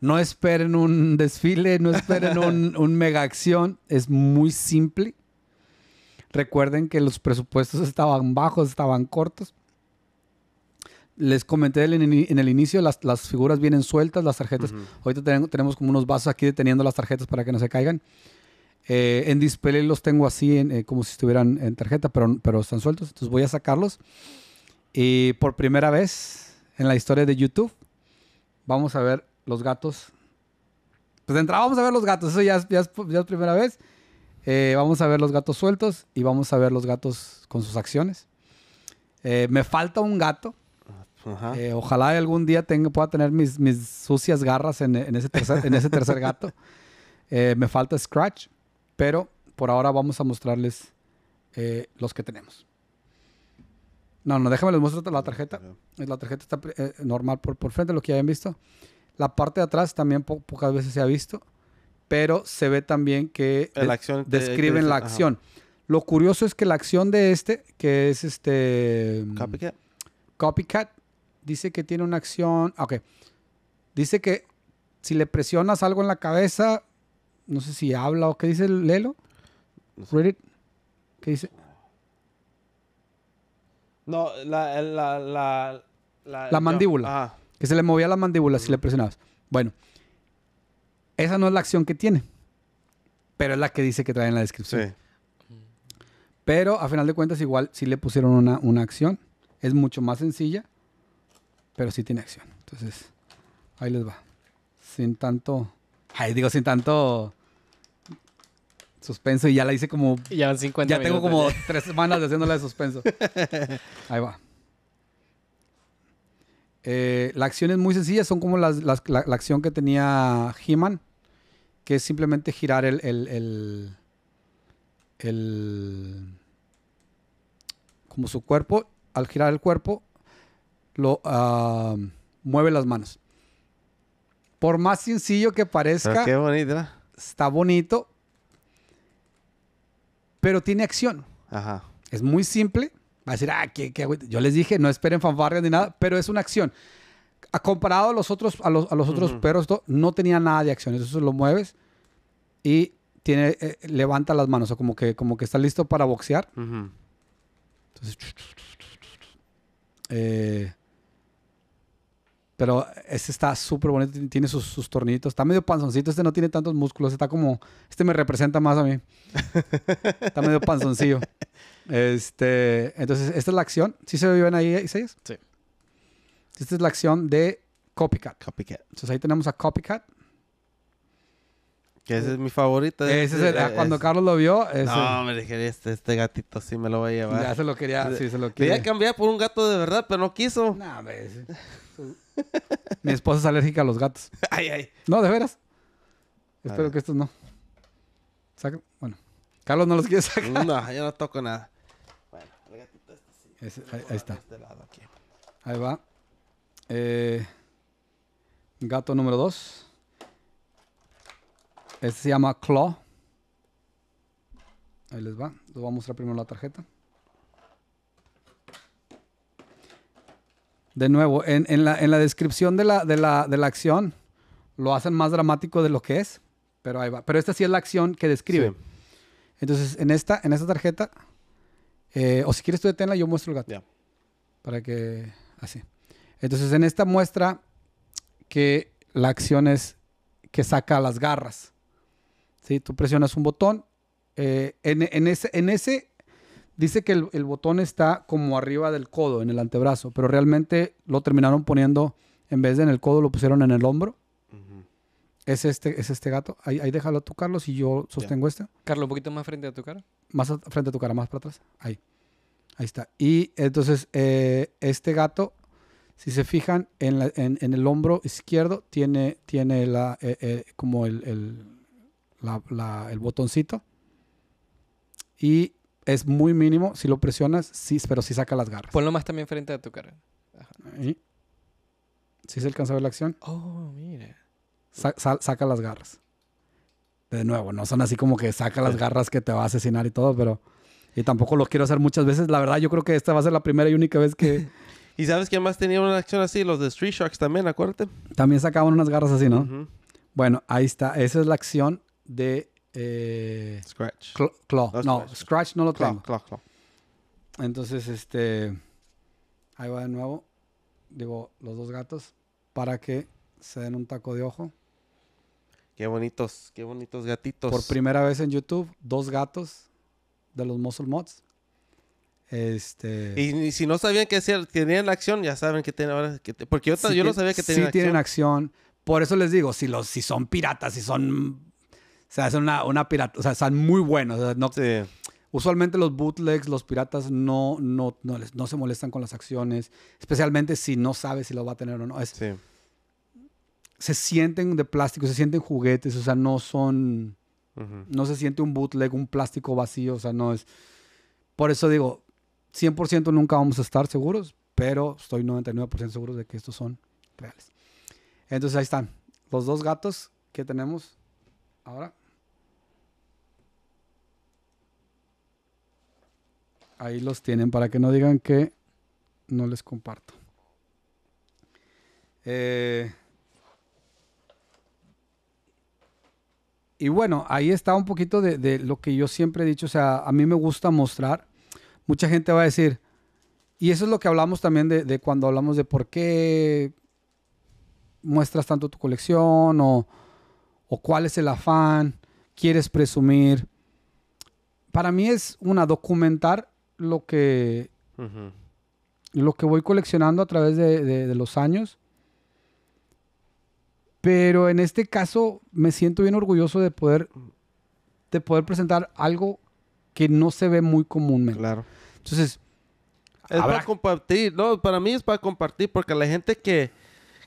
No esperen un desfile, no esperen un, mega acción. Es muy simple. Recuerden que los presupuestos estaban bajos, estaban cortos. Les comenté en el inicio, las, figuras vienen sueltas, las tarjetas. Ahorita tenemos como unos vasos aquí deteniendo las tarjetas para que no se caigan. Eh, en display los tengo así, eh, como si estuvieran en tarjeta, pero, pero están sueltos. Entonces voy a sacarlos. Y por primera vez en la historia de YouTube, vamos a ver los gatos. Pues de entrada vamos a ver los gatos, eso ya es, primera vez. Eh, vamos a ver los gatos sueltos y vamos a ver los gatos con sus acciones. me falta un gato. ojalá algún día tenga, pueda tener mis, mis sucias garras en, en ese en ese tercer gato. me falta Scratch. Pero por ahora vamos a mostrarles eh, los que tenemos. No, no, déjame les muestro la tarjeta. Eh, la tarjeta está eh, normal por, por frente, lo que ya visto. La parte de atrás también pocas veces se ha visto, pero se ve también que acción describen la acción. Lo curioso es que la acción de este, que es este... Copycat. Copycat, dice que tiene una acción... Ok. Dice que si le presionas algo en la cabeza, no sé si habla o qué dice, lelo. Read it. ¿Qué dice? No, la, la, la, mandíbula. Que se le movía la mandíbula si le presionabas. Bueno, esa no es la acción que tiene, pero es la que dice que trae en la descripción. Pero a final de cuentas, igual sí le pusieron una, una acción. Es mucho más sencilla, pero sí tiene acción. Entonces, ahí les va. Sin tanto. Ay, digo, sin tanto suspenso y ya la hice como. ya tengo como tres semanas de haciéndola de suspenso. Ahí va. Eh, la acción es muy sencilla, son como la, acción que tenía he que es simplemente girar el, el, como su cuerpo, al girar el cuerpo, lo ah, mueve las manos. Por más sencillo que parezca, qué bonito, está bonito, pero tiene acción. Ajá. Es muy simple. Va a decir, ah, ¿qué, qué Yo les dije, no esperen fanfarrias ni nada, pero es una acción. comparado a los otros, a los, otros perros, no tenía nada de acción. Eso lo mueves y tiene, eh, levanta las manos, o como que, como que está listo para boxear. Entonces, eh, pero este está súper bonito, tiene sus, tornitos. Está medio panzoncito, este no tiene tantos músculos, está como... Este me representa más a mí. está medio panzoncillo. Este, entonces, esta es la acción. ¿Sí se ven ahí, Isaías? Sí. Esta es la acción de Copycat. Copycat. Entonces ahí tenemos a Copycat. Que ese es mi favorito. ¿eh? Ese es el, ah, eh, cuando Carlos lo vio. No, me dije, este, este, gatito sí me lo voy a llevar. Ya se lo quería, sí, se lo quería. Quería cambiar por un gato de verdad, pero no quiso. No, nah, mi esposa es alérgica a los gatos. Ay, ay. No, de veras. Espero que estos no. Bueno. Carlos no los quiere sacar. No, yo no toco nada. Bueno, el gatito este sí. ahí, está. Ahí va. Eh, gato número 2. Este se llama Claw. Ahí les va. Les voy a mostrar primero la tarjeta. De nuevo, en, la, descripción de la, acción lo hacen más dramático de lo que es, pero ahí va. Pero esta sí es la acción que describe. Entonces, en esta, en esta tarjeta, eh, o si quieres tú deténla, yo muestro el gato. Para que, así. Entonces, en esta muestra que la acción es que saca las garras. ¿Sí? Tú presionas un botón. Eh, en, ese, en ese Dice que el, botón está como arriba del codo, en el antebrazo, pero realmente lo terminaron poniendo, en vez de en el codo, lo pusieron en el hombro. Es este, es este gato. Ahí, déjalo tú, Carlos, y yo sostengo este. Carlos, un poquito más frente a tu cara. Más frente a tu cara, más para atrás. Ahí. Ahí está. Y entonces, eh, este gato, si se fijan, en, el hombro izquierdo tiene, tiene la, eh, eh, como el, el botoncito. Y es muy mínimo. Si lo presionas, sí, pero sí saca las garras. Ponlo más también frente a tu cara. ¿Sí se alcanza a ver la acción? Oh, mire. saca las garras. De nuevo, no son así como que saca las garras que te va a asesinar y todo, pero... Y tampoco lo quiero hacer muchas veces. La verdad, yo creo que esta va a ser la primera y única vez que... ¿Y sabes que más tenía una acción así? Los de Street Sharks también, acuérdate. También sacaban unas garras así, ¿no? Bueno, ahí está. Esa es la acción de eh, scratch. claw. No, Scratch. no lo claw, tengo. Claw, claw. Entonces, este. Ahí va de nuevo. Digo, los dos gatos. Para que se den un taco de ojo. Qué bonitos, qué bonitos gatitos. Por primera vez en YouTube, dos gatos de los Muscle Mods. Este... Y, si no sabían que tenían la acción, ya saben que tienen porque yo, yo no sabía que tenían acción. Sí, tienen acción. Por eso les digo, si, los, si son piratas, si son o sea, son una, una pirata. O sea, están muy buenos. no, sí. Usualmente los bootlegs, los piratas no, no, no, no, se molestan con las acciones, especialmente si no sabes si lo va a tener o no. sí. Se sienten de plástico, se sienten juguetes, o sea, no son... No se siente un bootleg, un plástico vacío, o sea, no es... Por eso digo, 100% nunca vamos a estar seguros, pero estoy 99% seguro de que estos son reales. Entonces ahí están, los dos gatos que tenemos ahora. Ahí los tienen para que no digan que no les comparto. Eh, y bueno, ahí está un poquito de, lo que yo siempre he dicho. O sea, a mí me gusta mostrar. Mucha gente va a decir, y eso es lo que hablamos también de, cuando hablamos de por qué muestras tanto tu colección o, o cuál es el afán, quieres presumir. Para mí es una documentar lo que, lo que voy coleccionando a través de, los años. Pero en este caso me siento bien orgulloso de poder, de poder presentar algo que no se ve muy comúnmente. Claro. Entonces. Es para compartir, no, para mí es para compartir, porque la gente que,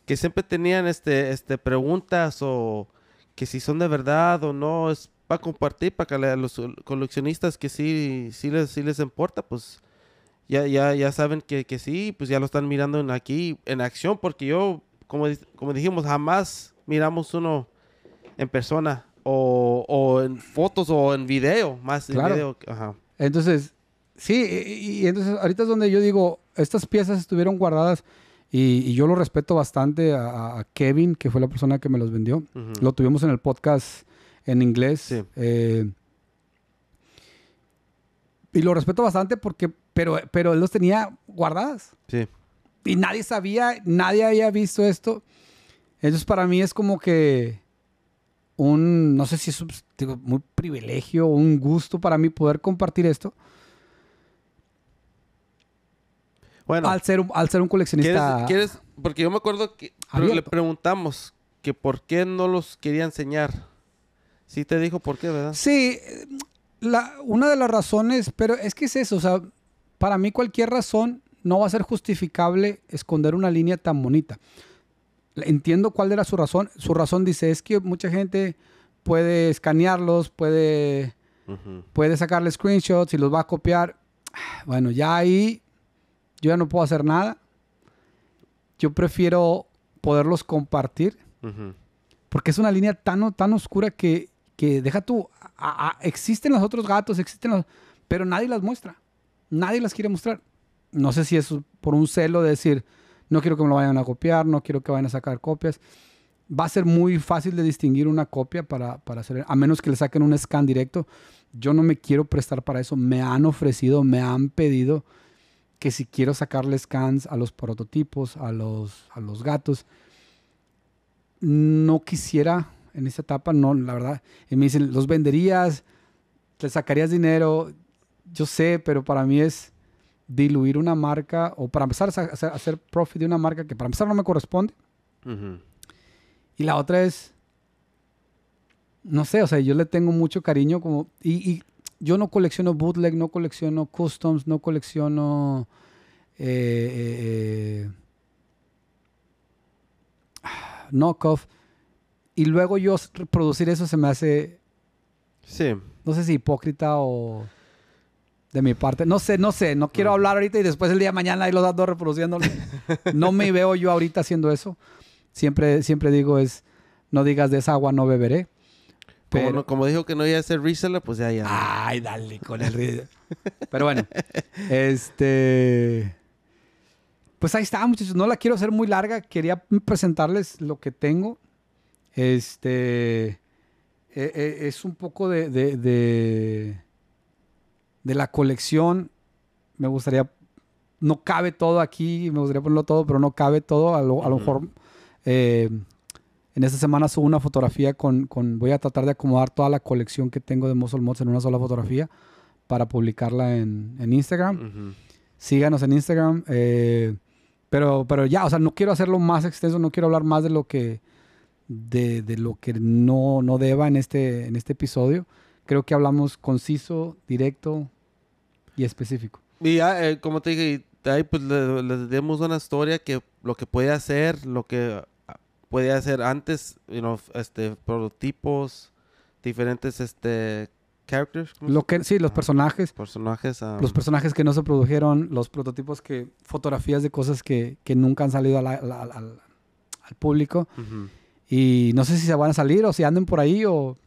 que siempre tenían este, este preguntas o que si son de verdad o no, es para compartir, para que a los coleccionistas que sí, sí, les, sí les importa, pues ya, ya, ya saben que, que sí, pues ya lo están mirando aquí en acción, porque yo, como, como dijimos, jamás miramos uno en persona o, o en fotos o en video, más claro. en video. Entonces, sí, y, entonces ahorita es donde yo digo, estas piezas estuvieron guardadas y, yo lo respeto bastante a, Kevin, que fue la persona que me los vendió. Lo tuvimos en el podcast en inglés. Eh, y lo respeto bastante porque, pero, pero él los tenía guardadas. Y nadie sabía, nadie había visto esto. Entonces para mí es como que un, no sé si es un muy privilegio, un gusto para mí poder compartir esto. Bueno, al ser un, al ser un coleccionista. Porque yo me acuerdo que le preguntamos que por qué no los quería enseñar. Sí te dijo por qué, ¿verdad? Sí, una de las razones, pero es que es eso, o sea, para mí cualquier razón no va a ser justificable esconder una línea tan bonita. Entiendo cuál era su razón. Su razón dice, es que mucha gente puede escanearlos, puede, puede sacarle screenshots y los va a copiar. Bueno, ya ahí yo ya no puedo hacer nada. Yo prefiero poderlos compartir. Porque es una línea tan, tan oscura que que deja tú, existen los otros gatos, existen los, pero nadie las muestra, nadie las quiere mostrar. No sé si es por un celo de decir, no quiero que me lo vayan a copiar, no quiero que vayan a sacar copias. Va a ser muy fácil de distinguir una copia para, para hacer, a menos que le saquen un scan directo. Yo no me quiero prestar para eso. Me han ofrecido, me han pedido que si quiero sacarle scans a los prototipos, a los, a los gatos, no quisiera en esta etapa, no, la verdad. Y me dicen, los venderías, te sacarías dinero. Yo sé, pero para mí es diluir una marca o para empezar a hacer, profit de una marca que para empezar no me corresponde. Y la otra es, no sé, o sea, yo le tengo mucho cariño como, y, yo no colecciono bootleg, no colecciono customs, no colecciono... Eh, knockoff. Eh, eh, y luego yo ...reproducir eso se me hace. Sí. No sé si hipócrita o. De mi parte. No sé, no sé. No quiero hablar ahorita y después el día de mañana ahí los dos reproduciéndolo. no me veo yo ahorita haciendo eso. Siempre, siempre digo es, no digas de esa agua no beberé. Pero... Como, dijo que no iba a ser reseller, pues ya, ya. Ay, dale con el reseller. Pero bueno, este... Pues ahí está, muchachos. No la quiero hacer muy larga. Quería presentarles lo que tengo. Este, e, e, es un poco de, de, la colección. Me gustaría, no cabe todo aquí, me gustaría ponerlo todo, pero no cabe todo. A lo, mejor eh, en esta semana subo una fotografía con, voy a tratar de acomodar toda la colección que tengo de Muscle Mods en una sola fotografía para publicarla en, Instagram. Síganos en Instagram. Eh, pero, pero ya, o sea, no quiero hacerlo más extenso, no quiero hablar más de lo que de, de lo que no, no, deba en este, en este episodio. Creo que hablamos conciso, directo y específico. Y ya, eh, como te dije, ahí pues le, dimos una historia que lo que puede hacer, lo que ah, puede hacer antes, este, prototipos, diferentes este, characters. Lo que, sí, los personajes. personajes ah. los personajes que no se produjeron, los prototipos que, fotografías de cosas que, que nunca han salido al público. Y no sé si se van a salir o si anden por ahí o...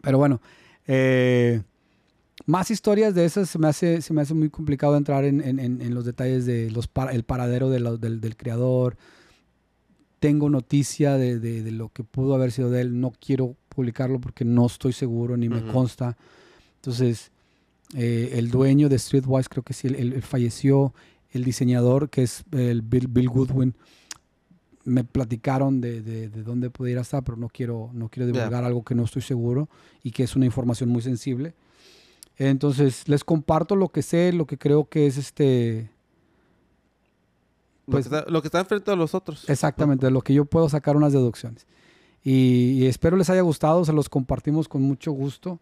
Pero bueno, eh, más historias de esas se me hace, se me hace muy complicado entrar en, en, en los detalles del de el paradero del, del, creador. Tengo noticia de, de, lo que pudo haber sido de él. No quiero publicarlo porque no estoy seguro ni me consta. Entonces, eh, el dueño de Streetwise creo que sí, él, falleció. El diseñador que es el Bill, Bill Goodwin me platicaron de, de, de, dónde pudiera estar, pero no quiero, no quiero divulgar algo que no estoy seguro y que es una información muy sensible. Entonces, les comparto lo que sé, lo que creo que es este... Pues, lo, que está, de los otros. Exactamente, de lo que yo puedo sacar unas deducciones. y espero les haya gustado, se los compartimos con mucho gusto.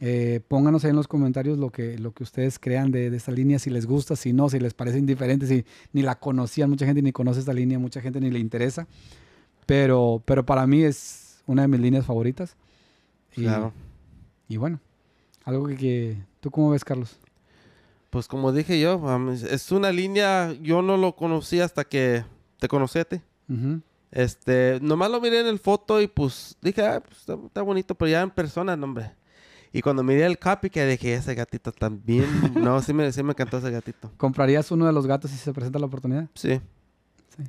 Eh, pónganos ahí en los comentarios lo que, lo que ustedes crean de, esta línea, si les gusta, si no, si les parece indiferente, si ni la conocían, mucha gente ni conoce esta línea, mucha gente ni le interesa. Pero, pero para mí es una de mis líneas favoritas. Y, bueno, algo que, ¿Tú cómo ves, Carlos? Pues como dije yo, es una línea, yo no lo conocí hasta que te conocí a ti. Este, nomás lo miré en el foto y pues dije, ah, pues, está, bonito, pero ya en persona, nombre. hombre y cuando miré el que dije, ese gatito también. No, sí me, me encantó ese gatito. ¿Comprarías uno de los gatos si se presenta la oportunidad? Sí.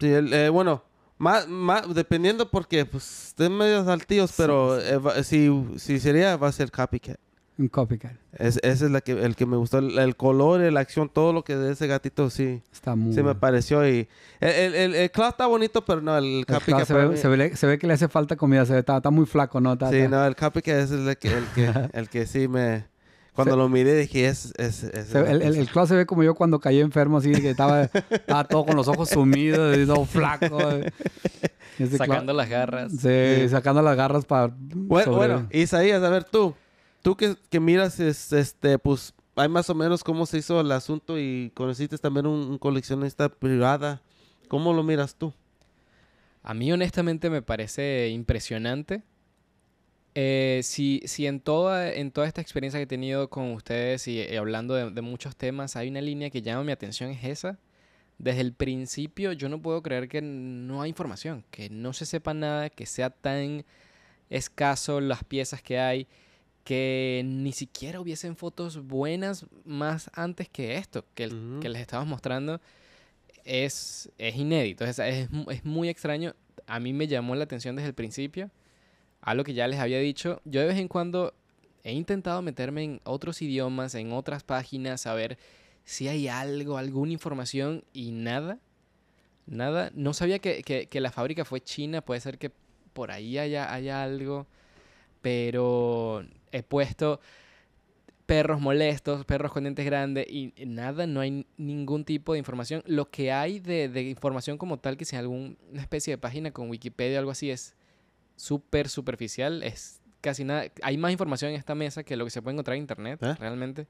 Eh, bueno, más, dependiendo porque, pues, estén medio saltillos, pero eh, si, si sería, va a ser Copycat. Un copycat. ese es la que, el que me gustó. El, color, la acción, todo lo que de ese gatito sí. Está muy. Sí, me pareció. Y el, el, el está bonito, pero no, el copycat. Se ve, se, ve, que le hace falta comida, se ve, está, está muy flaco, ¿no? sí, no, el copycat es el que, el que, el que sí me. Cuando lo miré dije, es... es, el, el, se ve como yo cuando caí enfermo, así que estaba, estaba todo con los ojos sumidos, y flaco. sacando las garras. Sí, sacando las garras para... Bueno, bueno, Isaías, a ver tú tú que, miras, este, pues, hay más o menos cómo se hizo el asunto y conociste también un, coleccionista privada. ¿Cómo lo miras tú? A mí honestamente me parece impresionante. Eh, si, si en, toda, en toda esta experiencia que he tenido con ustedes y, eh, hablando de, de, muchos temas, hay una línea que llama mi atención, es esa. Desde el principio yo no puedo creer que no hay información, que no se sepa nada, que sea tan escaso las piezas que hay que ni siquiera hubiesen fotos buenas más antes que esto que, les estaba mostrando es, es inédito, es, es, es, muy extraño. A mí me llamó la atención desde el principio, a lo que ya les había dicho. Yo de vez en cuando he intentado meterme en otros idiomas, en otras páginas, a ver si hay algo, alguna información y nada. Nada, no sabía que, que, que la fábrica fue china, puede ser que por ahí haya, haya algo, pero he puesto perros molestos, perros con dientes grandes y nada, no hay ningún tipo de información. Lo que hay de, información como tal, que sea alguna especie de página con Wikipedia o algo así, es súper superficial, es casi nada. Hay más información en esta mesa que lo que se puede encontrar en internet, ¿Eh? realmente.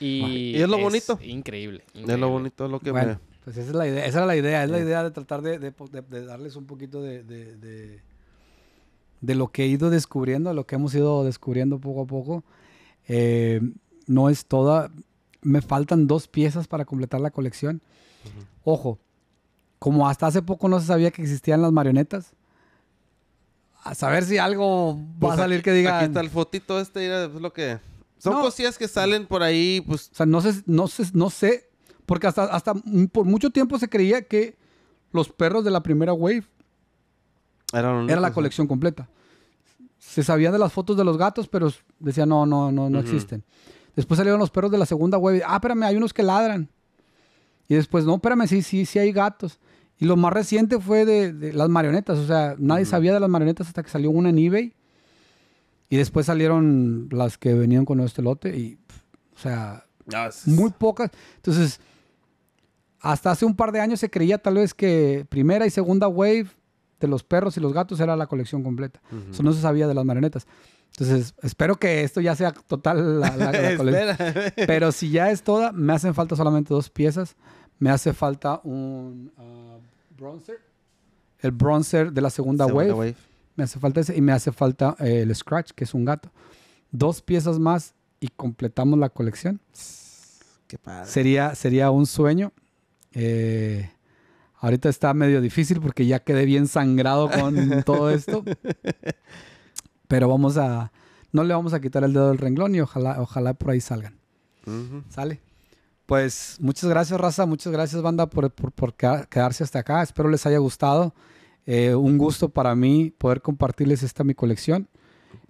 Y, es lo bonito. Increíble, Es lo bonito, lo que pues esa es la idea, esa era la idea, es la idea de tratar de darles un poquito de de lo que he ido descubriendo, lo que hemos ido descubriendo poco a poco. Eh, no es toda. Me faltan dos piezas para completar la colección. Ojo, como hasta hace poco no se sabía que existían las marionetas, a saber si algo va a pues salir que diga. Aquí está el fotito este, era, lo que. Son cosillas que salen por ahí, pues O sea, no sé, no sé, no sé. Porque hasta, hasta por mucho tiempo se creía que los perros de la primera wave era, la colección completa. Se sabía de las fotos de los gatos, pero decía no, no, no, no existen. Después salieron los perros de la segunda wave Ah, espérame, hay unos que ladran. Y después, no, espérame, sí, sí, sí hay gatos. Y lo más reciente fue de, las marionetas. O sea, nadie sabía de las marionetas hasta que salió una en eBay. Y después salieron las que venían con este lote. Y, o sea, ah, muy pocas. Entonces, hasta hace un par de años se creía tal vez que primera y segunda wave los perros y los gatos era la colección completa. Eso no se sabía de las marionetas. Entonces, espero que esto ya sea total la, colección. Pero si ya es toda, me hacen falta solamente dos piezas. Me hace falta un uh, bronzer. El bronzer de la segunda, wave. Me hace falta ese. Y me hace falta eh, el scratch, que es un gato. Dos piezas más y completamos la colección. Qué padre. Sería, sería un sueño. Eh, Ahorita está medio difícil porque ya quedé bien sangrado con todo esto. Pero vamos a. No le vamos a quitar el dedo del renglón y ojalá, ojalá por ahí salgan. ¿Sale? Pues muchas gracias, Raza. Muchas gracias, banda, por, quedarse hasta acá. Espero les haya gustado. Eh, un gusto para mí poder compartirles esta mi colección.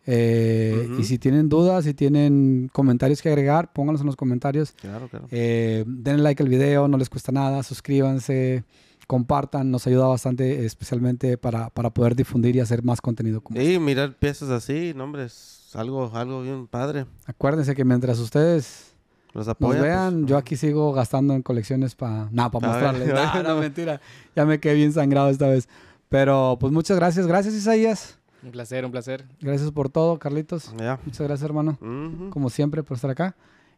Eh, y si tienen dudas, si tienen comentarios que agregar, pónganlos en los comentarios. Claro, claro. Eh, denle like al video, no les cuesta nada, suscríbanse compartan, nos ayuda bastante, especialmente para, para poder difundir y hacer más contenido. Como sí, este. mirar piezas así, nombres, algo, algo bien padre. Acuérdense que mientras ustedes los apoyan, nos pues, vean, yo aquí sigo gastando en colecciones para nada, para ah, mostrarles. no, mentira, ya me quedé bien sangrado esta vez. Pero pues muchas gracias, gracias Isaías. Un placer, un placer. Gracias por todo, Carlitos. Muchas gracias, hermano. Como siempre, por estar acá.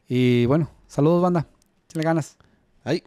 Y bueno, saludos, banda. le ganas. Ahí.